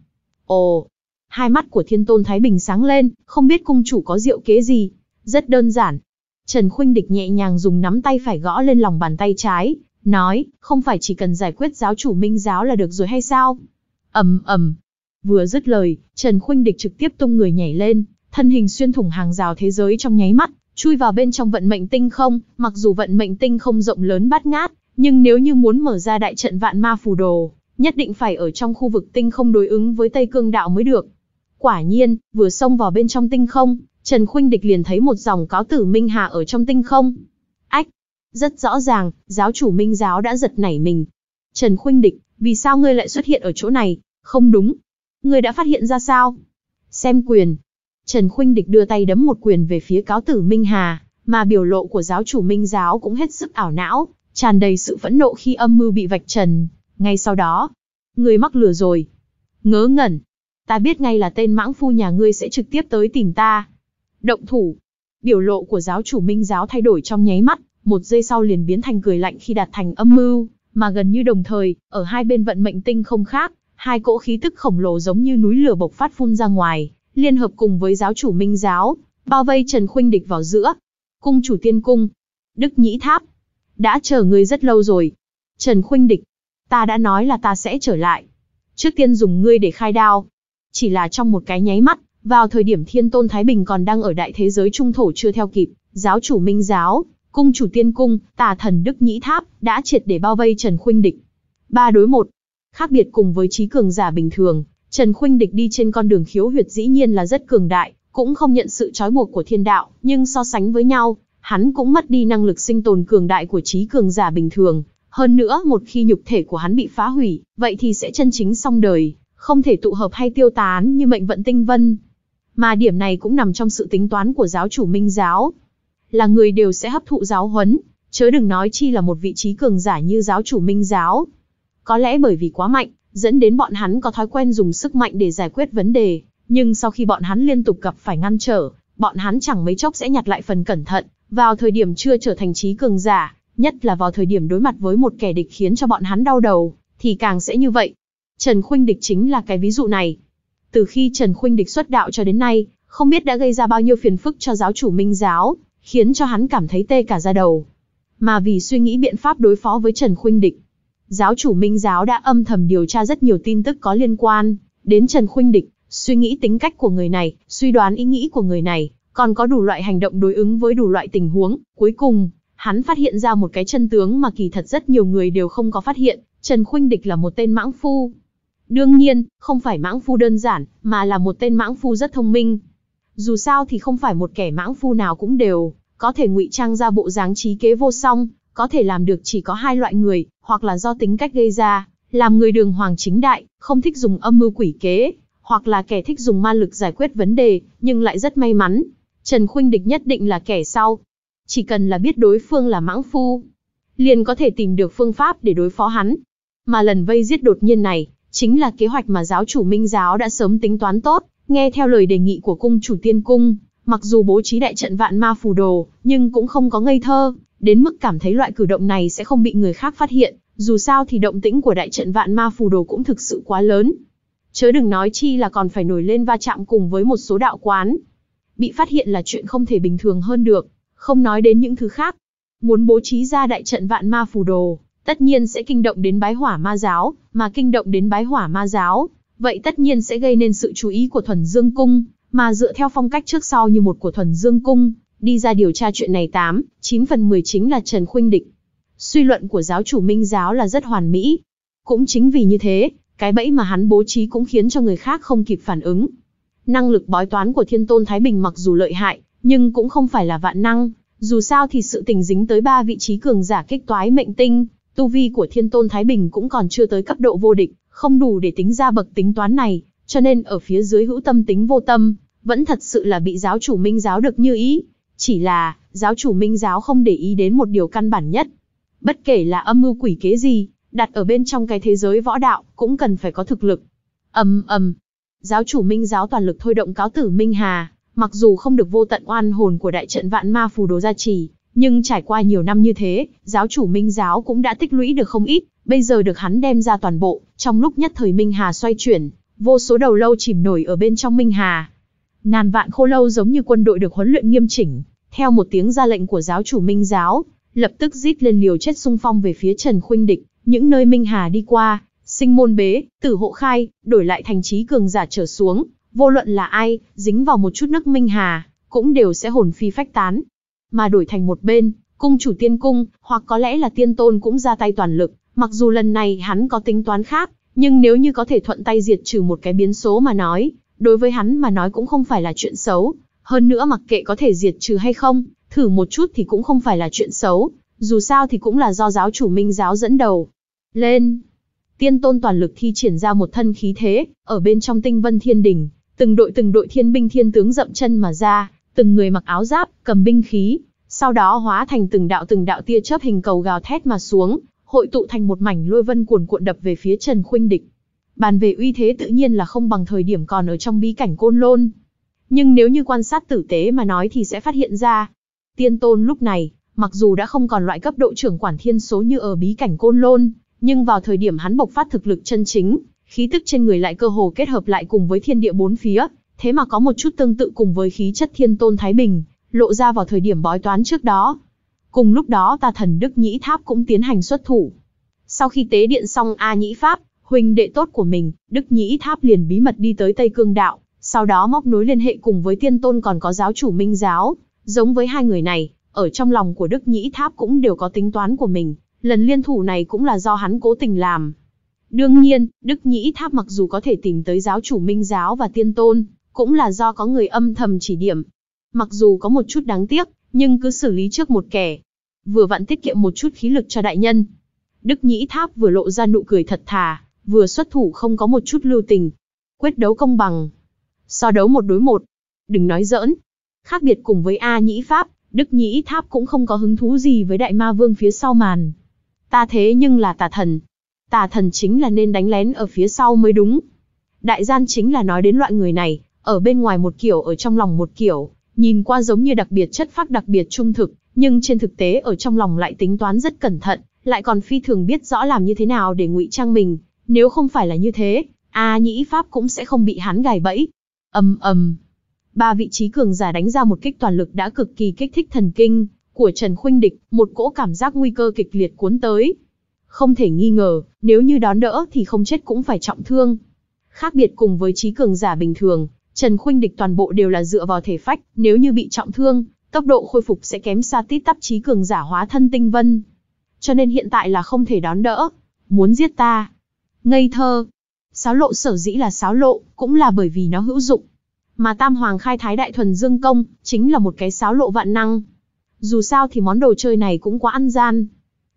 Ồ, hai mắt của thiên tôn Thái Bình sáng lên, không biết cung chủ có diệu kế gì. Rất đơn giản. Trần Khuynh Địch nhẹ nhàng dùng nắm tay phải gõ lên lòng bàn tay trái, nói, không phải chỉ cần giải quyết giáo chủ minh giáo là được rồi hay sao? ầm ầm. Vừa dứt lời, Trần Khuynh Địch trực tiếp tung người nhảy lên, thân hình xuyên thủng hàng rào thế giới trong nháy mắt, chui vào bên trong vận mệnh tinh không, mặc dù vận mệnh tinh không rộng lớn bát ngát, nhưng nếu như muốn mở ra đại trận vạn ma phù đồ, nhất định phải ở trong khu vực tinh không đối ứng với Tây Cương Đạo mới được. Quả nhiên, vừa xông vào bên trong tinh không, Trần Khuynh Địch liền thấy một dòng cáo tử Minh Hà ở trong tinh không. Ách! Rất rõ ràng, giáo chủ Minh Giáo đã giật nảy mình. Trần Khuynh Địch, vì sao ngươi lại xuất hiện ở chỗ này? Không đúng. Ngươi đã phát hiện ra sao? Xem quyền. Trần Khuynh Địch đưa tay đấm một quyền về phía cáo tử Minh Hà, mà biểu lộ của giáo chủ Minh Giáo cũng hết sức ảo não, tràn đầy sự phẫn nộ khi âm mưu bị vạch trần. Ngay sau đó, người mắc lừa rồi. Ngớ ngẩn, ta biết ngay là tên mãng phu nhà ngươi sẽ trực tiếp tới tìm ta. Động thủ, biểu lộ của giáo chủ minh giáo thay đổi trong nháy mắt, một giây sau liền biến thành cười lạnh khi đạt thành âm mưu, mà gần như đồng thời, ở hai bên vận mệnh tinh không khác, hai cỗ khí tức khổng lồ giống như núi lửa bộc phát phun ra ngoài, liên hợp cùng với giáo chủ minh giáo, bao vây Trần Khuynh Địch vào giữa. Cung chủ tiên cung, Đức Nhĩ Tháp, đã chờ ngươi rất lâu rồi. Trần Khuynh Địch, ta đã nói là ta sẽ trở lại. Trước tiên dùng ngươi để khai đao. Chỉ là trong một cái nháy mắt, vào thời điểm Thiên Tôn Thái Bình còn đang ở đại thế giới trung thổ chưa theo kịp, giáo chủ Minh giáo, cung chủ Tiên cung, Tà thần Đức Nhĩ Tháp đã triệt để bao vây Trần Khuynh Địch. Ba đối một. Khác biệt cùng với trí cường giả bình thường, Trần Khuynh Địch đi trên con đường khiếu huyệt dĩ nhiên là rất cường đại, cũng không nhận sự trói buộc của thiên đạo, nhưng so sánh với nhau, hắn cũng mất đi năng lực sinh tồn cường đại của trí cường giả bình thường. Hơn nữa, một khi nhục thể của hắn bị phá hủy, vậy thì sẽ chân chính xong đời, không thể tụ hợp hay tiêu tán như mệnh vận tinh vân. Mà điểm này cũng nằm trong sự tính toán của giáo chủ minh giáo. Là người đều sẽ hấp thụ giáo huấn, chớ đừng nói chi là một vị trí cường giả như giáo chủ minh giáo. Có lẽ bởi vì quá mạnh, dẫn đến bọn hắn có thói quen dùng sức mạnh để giải quyết vấn đề, nhưng sau khi bọn hắn liên tục gặp phải ngăn trở, bọn hắn chẳng mấy chốc sẽ nhặt lại phần cẩn thận, vào thời điểm chưa trở thành trí cường giả, nhất là vào thời điểm đối mặt với một kẻ địch khiến cho bọn hắn đau đầu, thì càng sẽ như vậy. Trần Khuynh Địch chính là cái ví dụ này. Từ khi Trần Khuynh Địch xuất đạo cho đến nay, không biết đã gây ra bao nhiêu phiền phức cho giáo chủ Minh giáo, khiến cho hắn cảm thấy tê cả da đầu. Mà vì suy nghĩ biện pháp đối phó với Trần Khuynh Địch, giáo chủ Minh giáo đã âm thầm điều tra rất nhiều tin tức có liên quan đến Trần Khuynh Địch, suy nghĩ tính cách của người này, suy đoán ý nghĩ của người này, còn có đủ loại hành động đối ứng với đủ loại tình huống. Cuối cùng, hắn phát hiện ra một cái chân tướng mà kỳ thật rất nhiều người đều không có phát hiện, Trần Khuynh Địch là một tên mãng phu. Đương nhiên, không phải mãng phu đơn giản, mà là một tên mãng phu rất thông minh. Dù sao thì không phải một kẻ mãng phu nào cũng đều có thể ngụy trang ra bộ dáng trí kế vô song, có thể làm được chỉ có hai loại người, hoặc là do tính cách gây ra, làm người đường hoàng chính đại, không thích dùng âm mưu quỷ kế, hoặc là kẻ thích dùng ma lực giải quyết vấn đề, nhưng lại rất may mắn, Trần Khuynh Địch nhất định là kẻ sau. Chỉ cần là biết đối phương là mãng phu, liền có thể tìm được phương pháp để đối phó hắn. Mà lần vây giết đột nhiên này, chính là kế hoạch mà giáo chủ Minh giáo đã sớm tính toán tốt, nghe theo lời đề nghị của cung chủ Tiên cung, mặc dù bố trí đại trận vạn ma phù đồ, nhưng cũng không có ngây thơ, đến mức cảm thấy loại cử động này sẽ không bị người khác phát hiện, dù sao thì động tĩnh của đại trận vạn ma phù đồ cũng thực sự quá lớn. Chớ đừng nói chi là còn phải nổi lên va chạm cùng với một số đạo quán, bị phát hiện là chuyện không thể bình thường hơn được, không nói đến những thứ khác. Muốn bố trí ra đại trận vạn ma phù đồ, tất nhiên sẽ kinh động đến bái hỏa ma giáo, mà kinh động đến bái hỏa ma giáo, vậy tất nhiên sẽ gây nên sự chú ý của thuần dương cung, mà dựa theo phong cách trước sau như một của thuần dương cung, đi ra điều tra chuyện này 8, 9 phần 10 chính là Trần Khuynh Địch. Suy luận của giáo chủ minh giáo là rất hoàn mỹ. Cũng chính vì như thế, cái bẫy mà hắn bố trí cũng khiến cho người khác không kịp phản ứng, Năng lực bói toán của thiên tôn Thái Bình mặc dù lợi hại, nhưng cũng không phải là vạn năng. Dù sao thì sự tình dính tới ba vị trí cường giả kích toái mệnh tinh, tu vi của thiên tôn Thái Bình cũng còn chưa tới cấp độ vô địch, không đủ để tính ra bậc tính toán này, cho nên ở phía dưới hữu tâm tính vô tâm, vẫn thật sự là bị giáo chủ minh giáo được như ý. Chỉ là, giáo chủ minh giáo không để ý đến một điều căn bản nhất. Bất kể là âm mưu quỷ kế gì, đặt ở bên trong cái thế giới võ đạo, cũng cần phải có thực lực. ầm ầm, Giáo chủ Minh giáo toàn lực thôi động cáo tử Minh Hà, mặc dù không được vô tận oan hồn của đại trận vạn ma phù đồ gia trì, nhưng trải qua nhiều năm như thế, giáo chủ Minh giáo cũng đã tích lũy được không ít, bây giờ được hắn đem ra toàn bộ, trong lúc nhất thời Minh Hà xoay chuyển, vô số đầu lâu chìm nổi ở bên trong Minh Hà. Ngàn vạn khô lâu giống như quân đội được huấn luyện nghiêm chỉnh, theo một tiếng ra lệnh của giáo chủ Minh giáo, lập tức rít lên liều chết xung phong về phía Trần Khuynh Địch, những nơi Minh Hà đi qua, sinh môn bế, tử hộ khai, đổi lại thành trí cường giả trở xuống, vô luận là ai, dính vào một chút nước minh hà, cũng đều sẽ hồn phi phách tán. Mà đổi thành một bên, cung chủ tiên cung, hoặc có lẽ là tiên tôn cũng ra tay toàn lực, mặc dù lần này hắn có tính toán khác, nhưng nếu như có thể thuận tay diệt trừ một cái biến số mà nói, đối với hắn mà nói cũng không phải là chuyện xấu, hơn nữa mặc kệ có thể diệt trừ hay không, thử một chút thì cũng không phải là chuyện xấu, dù sao thì cũng là do giáo chủ minh giáo dẫn đầu. Lên, tiên tôn toàn lực thi triển ra một thân khí thế, ở bên trong tinh vân thiên đỉnh, từng đội từng đội thiên binh thiên tướng dậm chân mà ra, từng người mặc áo giáp, cầm binh khí, sau đó hóa thành từng đạo từng đạo tia chớp hình cầu gào thét mà xuống, hội tụ thành một mảnh lôi vân cuồn cuộn đập về phía Trần Khuynh Địch. Bàn về uy thế tự nhiên là không bằng thời điểm còn ở trong bí cảnh côn lôn. Nhưng nếu như quan sát tử tế mà nói thì sẽ phát hiện ra, tiên tôn lúc này, mặc dù đã không còn loại cấp độ trưởng quản thiên số như ở bí cảnh côn lôn, nhưng vào thời điểm hắn bộc phát thực lực chân chính, khí tức trên người lại cơ hồ kết hợp lại cùng với thiên địa bốn phía, thế mà có một chút tương tự cùng với khí chất thiên tôn Thái Bình, lộ ra vào thời điểm bói toán trước đó. Cùng lúc đó ta thần Đức Nhĩ Tháp cũng tiến hành xuất thủ. Sau khi tế điện xong A Nhĩ Pháp, huynh đệ tốt của mình, Đức Nhĩ Tháp liền bí mật đi tới Tây Cương Đạo, sau đó móc nối liên hệ cùng với tiên tôn còn có giáo chủ Minh Giáo. Giống với hai người này, ở trong lòng của Đức Nhĩ Tháp cũng đều có tính toán của mình, lần liên thủ này cũng là do hắn cố tình làm. Đương nhiên, Đức Nhĩ Tháp mặc dù có thể tìm tới giáo chủ minh giáo và tiên tôn, cũng là do có người âm thầm chỉ điểm. Mặc dù có một chút đáng tiếc, nhưng cứ xử lý trước một kẻ. Vừa vặn tiết kiệm một chút khí lực cho đại nhân. Đức Nhĩ Tháp vừa lộ ra nụ cười thật thà, vừa xuất thủ không có một chút lưu tình. Quyết đấu công bằng. So đấu một đối một. Đừng nói giỡn. Khác biệt cùng với A Nhĩ Pháp, Đức Nhĩ Tháp cũng không có hứng thú gì với đại ma vương phía sau màn. Ta thế nhưng là tà thần. Tà thần chính là nên đánh lén ở phía sau mới đúng. Đại gian chính là nói đến loại người này, ở bên ngoài một kiểu ở trong lòng một kiểu, nhìn qua giống như đặc biệt chất phác đặc biệt trung thực, nhưng trên thực tế ở trong lòng lại tính toán rất cẩn thận, lại còn phi thường biết rõ làm như thế nào để ngụy trang mình, nếu không phải là như thế, a nhĩ pháp cũng sẽ không bị hắn gài bẫy. Ầm ầm. Ba vị trí cường giả đánh ra một kích toàn lực đã cực kỳ kích thích thần kinh, của Trần Khuynh Địch, một cỗ cảm giác nguy cơ kịch liệt cuốn tới. Không thể nghi ngờ, nếu như đón đỡ thì không chết cũng phải trọng thương. Khác biệt cùng với trí cường giả bình thường, Trần Khuynh Địch toàn bộ đều là dựa vào thể phách, nếu như bị trọng thương, tốc độ khôi phục sẽ kém xa tít tắp trí cường giả hóa thân tinh vân. Cho nên hiện tại là không thể đón đỡ, muốn giết ta. Ngây thơ. Sáo lộ sở dĩ là sáo lộ, cũng là bởi vì nó hữu dụng. Mà Tam Hoàng khai thái đại thuần dương công, chính là một cái sáo lộ vạn năng. Dù sao thì món đồ chơi này cũng quá ăn gian.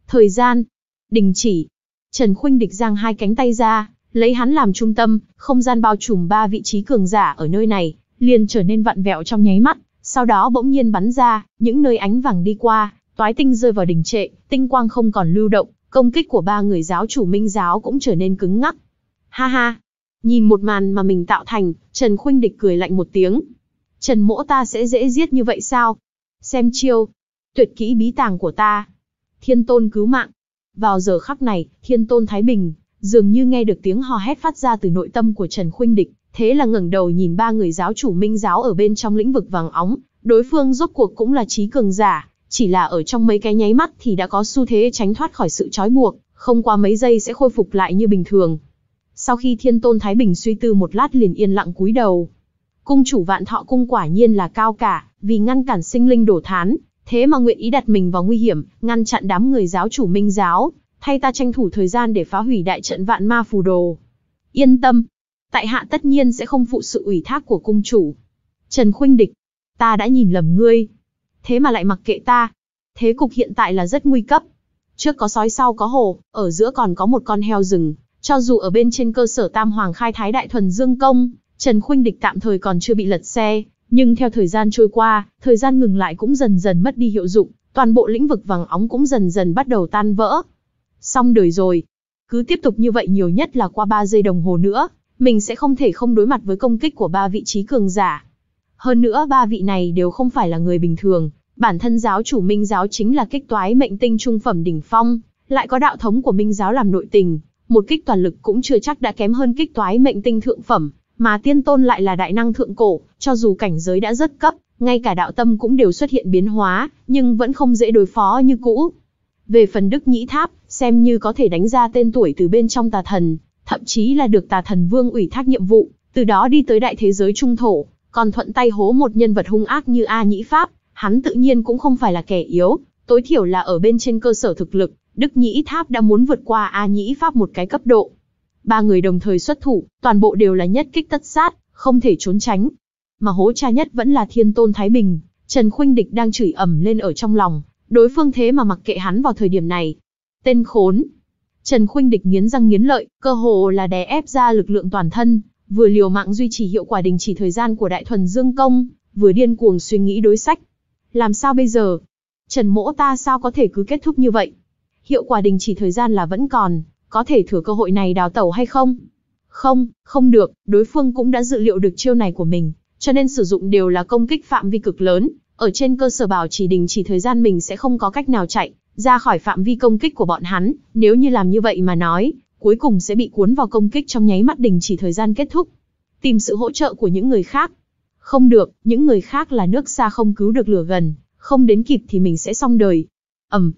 Thời gian. Đình chỉ. Trần Khuynh địch giang hai cánh tay ra, lấy hắn làm trung tâm, không gian bao trùm ba vị trí cường giả ở nơi này, liền trở nên vặn vẹo trong nháy mắt, sau đó bỗng nhiên bắn ra, những nơi ánh vàng đi qua, toái tinh rơi vào đình trệ, tinh quang không còn lưu động, công kích của ba người giáo chủ minh giáo cũng trở nên cứng ngắc. Ha ha, nhìn một màn mà mình tạo thành, Trần Khuynh Địch cười lạnh một tiếng. Trần mỗ ta sẽ dễ giết như vậy sao? Xem chiêu, tuyệt kỹ bí tàng của ta. Thiên tôn cứu mạng. Vào giờ khắc này, thiên tôn Thái Bình, dường như nghe được tiếng hò hét phát ra từ nội tâm của Trần Khuynh Địch, thế là ngẩng đầu nhìn ba người giáo chủ minh giáo ở bên trong lĩnh vực vàng óng, đối phương rốt cuộc cũng là trí cường giả, chỉ là ở trong mấy cái nháy mắt thì đã có xu thế tránh thoát khỏi sự trói buộc, không qua mấy giây sẽ khôi phục lại như bình thường. Sau khi Thiên Tôn Thái Bình suy tư một lát liền yên lặng cúi đầu, Cung chủ vạn thọ cung quả nhiên là cao cả, vì ngăn cản sinh linh đổ thán, thế mà nguyện ý đặt mình vào nguy hiểm, ngăn chặn đám người giáo chủ minh giáo, thay ta tranh thủ thời gian để phá hủy đại trận vạn ma phù đồ. Yên tâm, tại hạ tất nhiên sẽ không phụ sự ủy thác của cung chủ. Trần Khuynh Địch, ta đã nhìn lầm ngươi, thế mà lại mặc kệ ta. Thế cục hiện tại là rất nguy cấp. Trước có sói sau có hồ, ở giữa còn có một con heo rừng, cho dù ở bên trên cơ sở Tam Hoàng khai thái đại thuần dương công, Trần Khuynh Địch tạm thời còn chưa bị lật xe, nhưng theo thời gian trôi qua, thời gian ngừng lại cũng dần dần mất đi hiệu dụng, toàn bộ lĩnh vực vàng óng cũng dần dần bắt đầu tan vỡ. Xong đời rồi. Cứ tiếp tục như vậy nhiều nhất là qua 3 giây đồng hồ nữa, mình sẽ không thể không đối mặt với công kích của ba vị trí cường giả. Hơn nữa ba vị này đều không phải là người bình thường, bản thân giáo chủ Minh giáo chính là kích toái mệnh tinh trung phẩm đỉnh phong, lại có đạo thống của Minh giáo làm nội tình, một kích toàn lực cũng chưa chắc đã kém hơn kích toái mệnh tinh thượng phẩm, mà tiên tôn lại là đại năng thượng cổ, cho dù cảnh giới đã rất cấp, ngay cả đạo tâm cũng đều xuất hiện biến hóa, nhưng vẫn không dễ đối phó như cũ. Về phần đức nhĩ tháp, xem như có thể đánh ra tên tuổi từ bên trong tà thần, thậm chí là được tà thần vương ủy thác nhiệm vụ, từ đó đi tới đại thế giới trung thổ, còn thuận tay hố một nhân vật hung ác như A Nhĩ Pháp, hắn tự nhiên cũng không phải là kẻ yếu, tối thiểu là ở bên trên cơ sở thực lực, Đức Nhĩ Tháp đã muốn vượt qua A Nhĩ Pháp một cái cấp độ ba người đồng thời xuất thủ, toàn bộ đều là nhất kích tất sát, không thể trốn tránh. Mà hố cha nhất vẫn là thiên tôn Thái Bình, Trần Khuynh Địch đang chửi ầm lên ở trong lòng, đối phương thế mà mặc kệ hắn vào thời điểm này. Tên khốn! Trần Khuynh Địch nghiến răng nghiến lợi, cơ hồ là đè ép ra lực lượng toàn thân, vừa liều mạng duy trì hiệu quả đình chỉ thời gian của Đại Thuần Dương Công, vừa điên cuồng suy nghĩ đối sách. Làm sao bây giờ? Trần mỗ ta sao có thể cứ kết thúc như vậy? Hiệu quả đình chỉ thời gian là vẫn còn, có thể thừa cơ hội này đào tẩu hay không? Không, không được, đối phương cũng đã dự liệu được chiêu này của mình, cho nên sử dụng đều là công kích phạm vi cực lớn, ở trên cơ sở bảo chỉ đình chỉ thời gian mình sẽ không có cách nào chạy ra khỏi phạm vi công kích của bọn hắn, nếu như làm như vậy mà nói, cuối cùng sẽ bị cuốn vào công kích trong nháy mắt đình chỉ thời gian kết thúc. Tìm sự hỗ trợ của những người khác. Không được, những người khác là nước xa không cứu được lửa gần, không đến kịp thì mình sẽ xong đời. Ầm.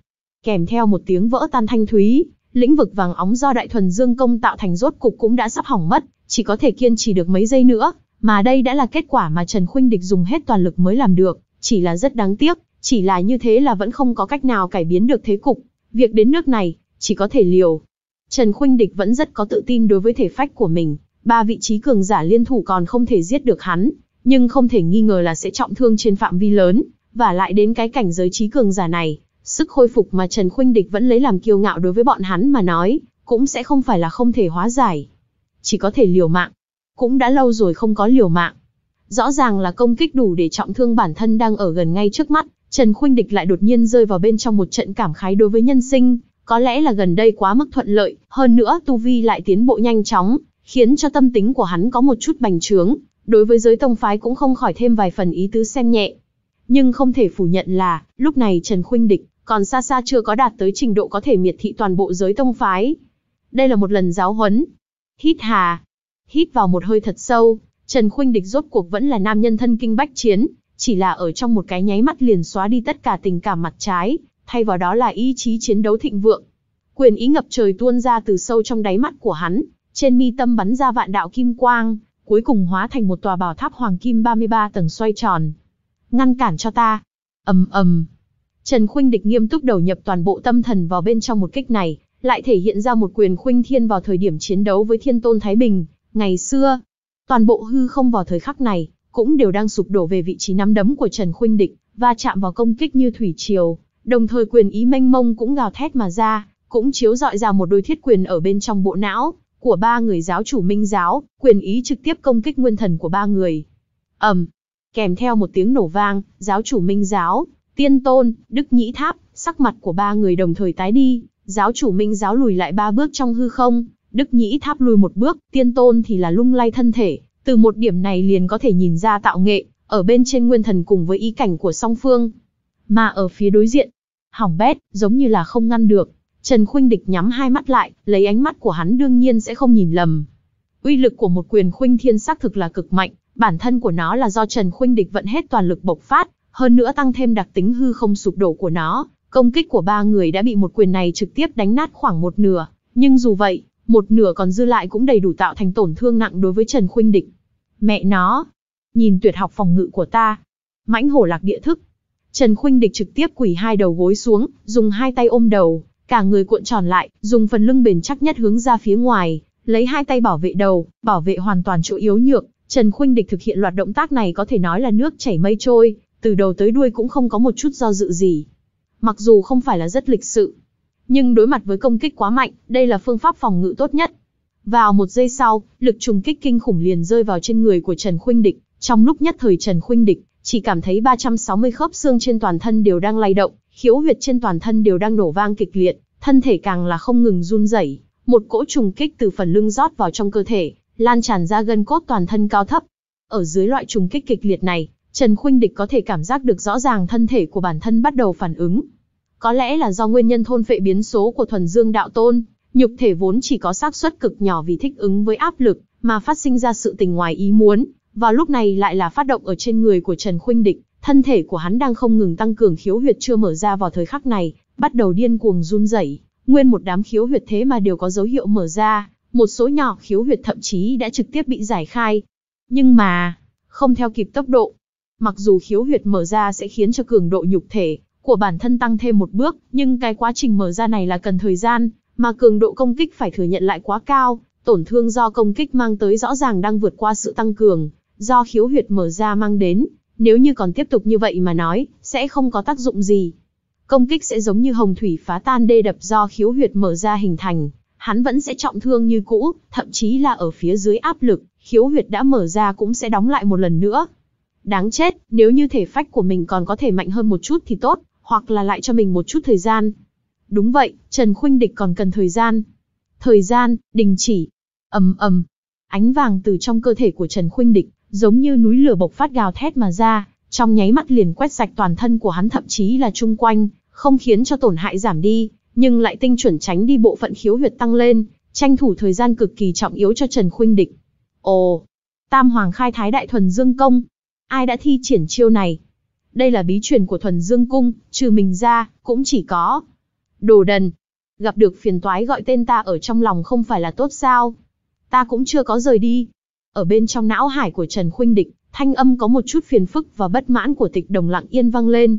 Kèm theo một tiếng vỡ tan thanh thúy, lĩnh vực vàng óng do đại thuần dương công tạo thành rốt cục cũng đã sắp hỏng mất, chỉ có thể kiên trì được mấy giây nữa, mà đây đã là kết quả mà Trần Khuynh Địch dùng hết toàn lực mới làm được, chỉ là rất đáng tiếc, chỉ là như thế là vẫn không có cách nào cải biến được thế cục, việc đến nước này, chỉ có thể liều. Trần Khuynh Địch vẫn rất có tự tin đối với thể phách của mình, ba vị trí cường giả liên thủ còn không thể giết được hắn, nhưng không thể nghi ngờ là sẽ trọng thương trên phạm vi lớn, và lại đến cái cảnh giới trí cường giả này, Sức khôi phục mà Trần Khuynh Địch vẫn lấy làm kiêu ngạo đối với bọn hắn mà nói, cũng sẽ không phải là không thể hóa giải. Chỉ có thể liều mạng. Cũng đã lâu rồi không có liều mạng. Rõ ràng là công kích đủ để trọng thương bản thân đang ở gần ngay trước mắt, Trần Khuynh Địch lại đột nhiên rơi vào bên trong một trận cảm khái đối với nhân sinh, có lẽ là gần đây quá mức thuận lợi, hơn nữa tu vi lại tiến bộ nhanh chóng, khiến cho tâm tính của hắn có một chút bành trướng, đối với giới tông phái cũng không khỏi thêm vài phần ý tứ xem nhẹ. Nhưng không thể phủ nhận là, lúc này Trần Khuynh Địch còn xa xa chưa có đạt tới trình độ có thể miệt thị toàn bộ giới tông phái. Đây là một lần giáo huấn. Hít hà. Hít vào một hơi thật sâu, Trần Khuynh Địch rốt cuộc vẫn là nam nhân thân kinh bách chiến, chỉ là ở trong một cái nháy mắt liền xóa đi tất cả tình cảm mặt trái, thay vào đó là ý chí chiến đấu thịnh vượng. Quyền ý ngập trời tuôn ra từ sâu trong đáy mắt của hắn, trên mi tâm bắn ra vạn đạo kim quang, cuối cùng hóa thành một tòa bảo tháp hoàng kim 33 tầng xoay tròn. Ngăn cản cho ta. Ầm ầm, Trần Khuynh Địch nghiêm túc đầu nhập toàn bộ tâm thần vào bên trong một kích này, lại thể hiện ra một quyền khuynh thiên vào thời điểm chiến đấu với Thiên Tôn Thái Bình, ngày xưa. Toàn bộ hư không vào thời khắc này, cũng đều đang sụp đổ về vị trí nắm đấm của Trần Khuynh Địch, va và chạm vào công kích như thủy triều, đồng thời quyền ý mênh mông cũng gào thét mà ra, cũng chiếu dọi ra một đôi thiết quyền ở bên trong bộ não của ba người giáo chủ Minh giáo, quyền ý trực tiếp công kích nguyên thần của ba người. Ầm, kèm theo một tiếng nổ vang, giáo chủ Minh giáo Tiên Tôn, Đức Nhĩ Tháp, sắc mặt của ba người đồng thời tái đi, giáo chủ Minh giáo lùi lại ba bước trong hư không, Đức Nhĩ Tháp lùi một bước, Tiên Tôn thì là lung lay thân thể, từ một điểm này liền có thể nhìn ra tạo nghệ, ở bên trên nguyên thần cùng với ý cảnh của song phương. Mà ở phía đối diện, hỏng bét, giống như là không ngăn được. Trần Khuynh Địch nhắm hai mắt lại, lấy ánh mắt của hắn đương nhiên sẽ không nhìn lầm. Uy lực của một quyền khuynh thiên xác thực là cực mạnh, bản thân của nó là do Trần Khuynh Địch vận hết toàn lực bộc phát, hơn nữa tăng thêm đặc tính hư không sụp đổ của nó, công kích của ba người đã bị một quyền này trực tiếp đánh nát khoảng một nửa, nhưng dù vậy, một nửa còn dư lại cũng đầy đủ tạo thành tổn thương nặng đối với Trần Khuynh Địch. Mẹ nó, nhìn tuyệt học phòng ngự của ta, mãnh hổ lạc địa thức. Trần Khuynh Địch trực tiếp quỳ hai đầu gối xuống, dùng hai tay ôm đầu, cả người cuộn tròn lại, dùng phần lưng bền chắc nhất hướng ra phía ngoài, lấy hai tay bảo vệ đầu, bảo vệ hoàn toàn chỗ yếu nhược. Trần Khuynh Địch thực hiện loạt động tác này có thể nói là nước chảy mây trôi, từ đầu tới đuôi cũng không có một chút do dự gì. Mặc dù không phải là rất lịch sự, nhưng đối mặt với công kích quá mạnh, đây là phương pháp phòng ngự tốt nhất. Vào một giây sau, lực trùng kích kinh khủng liền rơi vào trên người của Trần Khuynh Địch, trong lúc nhất thời Trần Khuynh Địch chỉ cảm thấy 360 khớp xương trên toàn thân đều đang lay động, khiếu huyệt trên toàn thân đều đang nổ vang kịch liệt, thân thể càng là không ngừng run rẩy, một cỗ trùng kích từ phần lưng rót vào trong cơ thể, lan tràn ra gân cốt toàn thân cao thấp. Ở dưới loại trùng kích kịch liệt này, Trần Khuynh Địch có thể cảm giác được rõ ràng thân thể của bản thân bắt đầu phản ứng. Có lẽ là do nguyên nhân thôn phệ biến số của thuần dương đạo tôn, nhục thể vốn chỉ có xác suất cực nhỏ vì thích ứng với áp lực mà phát sinh ra sự tình ngoài ý muốn, và lúc này lại là phát động ở trên người của Trần Khuynh Địch, thân thể của hắn đang không ngừng tăng cường khiếu huyệt chưa mở ra vào thời khắc này, bắt đầu điên cuồng run rẩy, nguyên một đám khiếu huyệt thế mà đều có dấu hiệu mở ra, một số nhỏ khiếu huyệt thậm chí đã trực tiếp bị giải khai. Nhưng mà, không theo kịp tốc độ, mặc dù khiếu huyệt mở ra sẽ khiến cho cường độ nhục thể của bản thân tăng thêm một bước, nhưng cái quá trình mở ra này là cần thời gian, mà cường độ công kích phải thừa nhận lại quá cao, tổn thương do công kích mang tới rõ ràng đang vượt qua sự tăng cường, do khiếu huyệt mở ra mang đến, nếu như còn tiếp tục như vậy mà nói, sẽ không có tác dụng gì. Công kích sẽ giống như hồng thủy phá tan đê đập do khiếu huyệt mở ra hình thành, hắn vẫn sẽ trọng thương như cũ, thậm chí là ở phía dưới áp lực, khiếu huyệt đã mở ra cũng sẽ đóng lại một lần nữa, Đáng chết, nếu như thể phách của mình còn có thể mạnh hơn một chút thì tốt, hoặc là lại cho mình một chút thời gian. Đúng vậy, Trần Khuynh Địch còn cần thời gian. Thời gian, đình chỉ. ầm ầm, ánh vàng từ trong cơ thể của Trần Khuynh Địch, giống như núi lửa bộc phát gào thét mà ra, trong nháy mắt liền quét sạch toàn thân của hắn thậm chí là chung quanh, không khiến cho tổn hại giảm đi, nhưng lại tinh chuẩn tránh đi bộ phận khiếu huyệt tăng lên, tranh thủ thời gian cực kỳ trọng yếu cho Trần Khuynh Địch. Ồ, Tam Hoàng khai thái đại thuần dương công, Ai đã thi triển chiêu này? Đây là bí truyền của thuần dương cung, trừ mình ra, cũng chỉ có. Đồ đần. Gặp được phiền toái gọi tên ta ở trong lòng không phải là tốt sao? Ta cũng chưa có rời đi. Ở bên trong não hải của Trần Khuynh Địch, thanh âm có một chút phiền phức và bất mãn của tịch đồng lặng yên vang lên.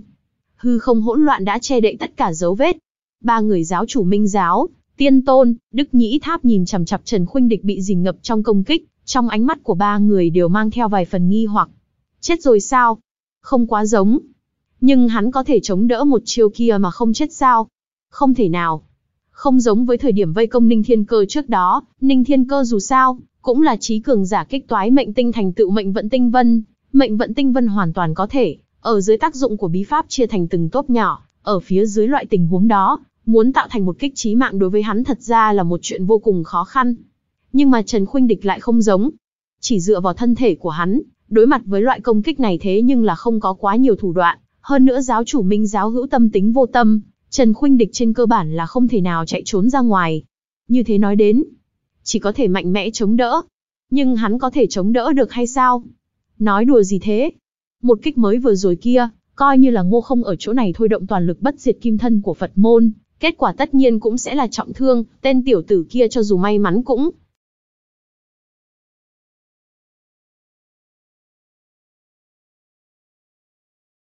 Hư không hỗn loạn đã che đậy tất cả dấu vết. Ba người giáo chủ minh giáo, tiên tôn, đức nhĩ tháp nhìn chằm chặp Trần Khuynh Địch bị dìm ngập trong công kích, trong ánh mắt của ba người đều mang theo vài phần nghi hoặc. Chết rồi sao? Không quá giống. Nhưng hắn có thể chống đỡ một chiêu kia mà không chết sao? Không thể nào. Không giống với thời điểm vây công Ninh Thiên Cơ trước đó, Ninh Thiên Cơ dù sao, cũng là trí cường giả kích toái mệnh tinh thành tựu mệnh vận tinh vân. Mệnh vận tinh vân hoàn toàn có thể, ở dưới tác dụng của bí pháp chia thành từng tốp nhỏ, ở phía dưới loại tình huống đó, muốn tạo thành một kích trí mạng đối với hắn thật ra là một chuyện vô cùng khó khăn. Nhưng mà Trần Khuynh Địch lại không giống. Chỉ dựa vào thân thể của hắn, Đối mặt với loại công kích này thế nhưng là không có quá nhiều thủ đoạn, hơn nữa giáo chủ minh giáo hữu tâm tính vô tâm, Trần Khuynh Địch trên cơ bản là không thể nào chạy trốn ra ngoài. Như thế nói đến, chỉ có thể mạnh mẽ chống đỡ. Nhưng hắn có thể chống đỡ được hay sao? Nói đùa gì thế? Một kích mới vừa rồi kia, coi như là ngô không ở chỗ này thôi động toàn lực bất diệt kim thân của Phật môn, kết quả tất nhiên cũng sẽ là trọng thương, tên tiểu tử kia cho dù may mắn cũng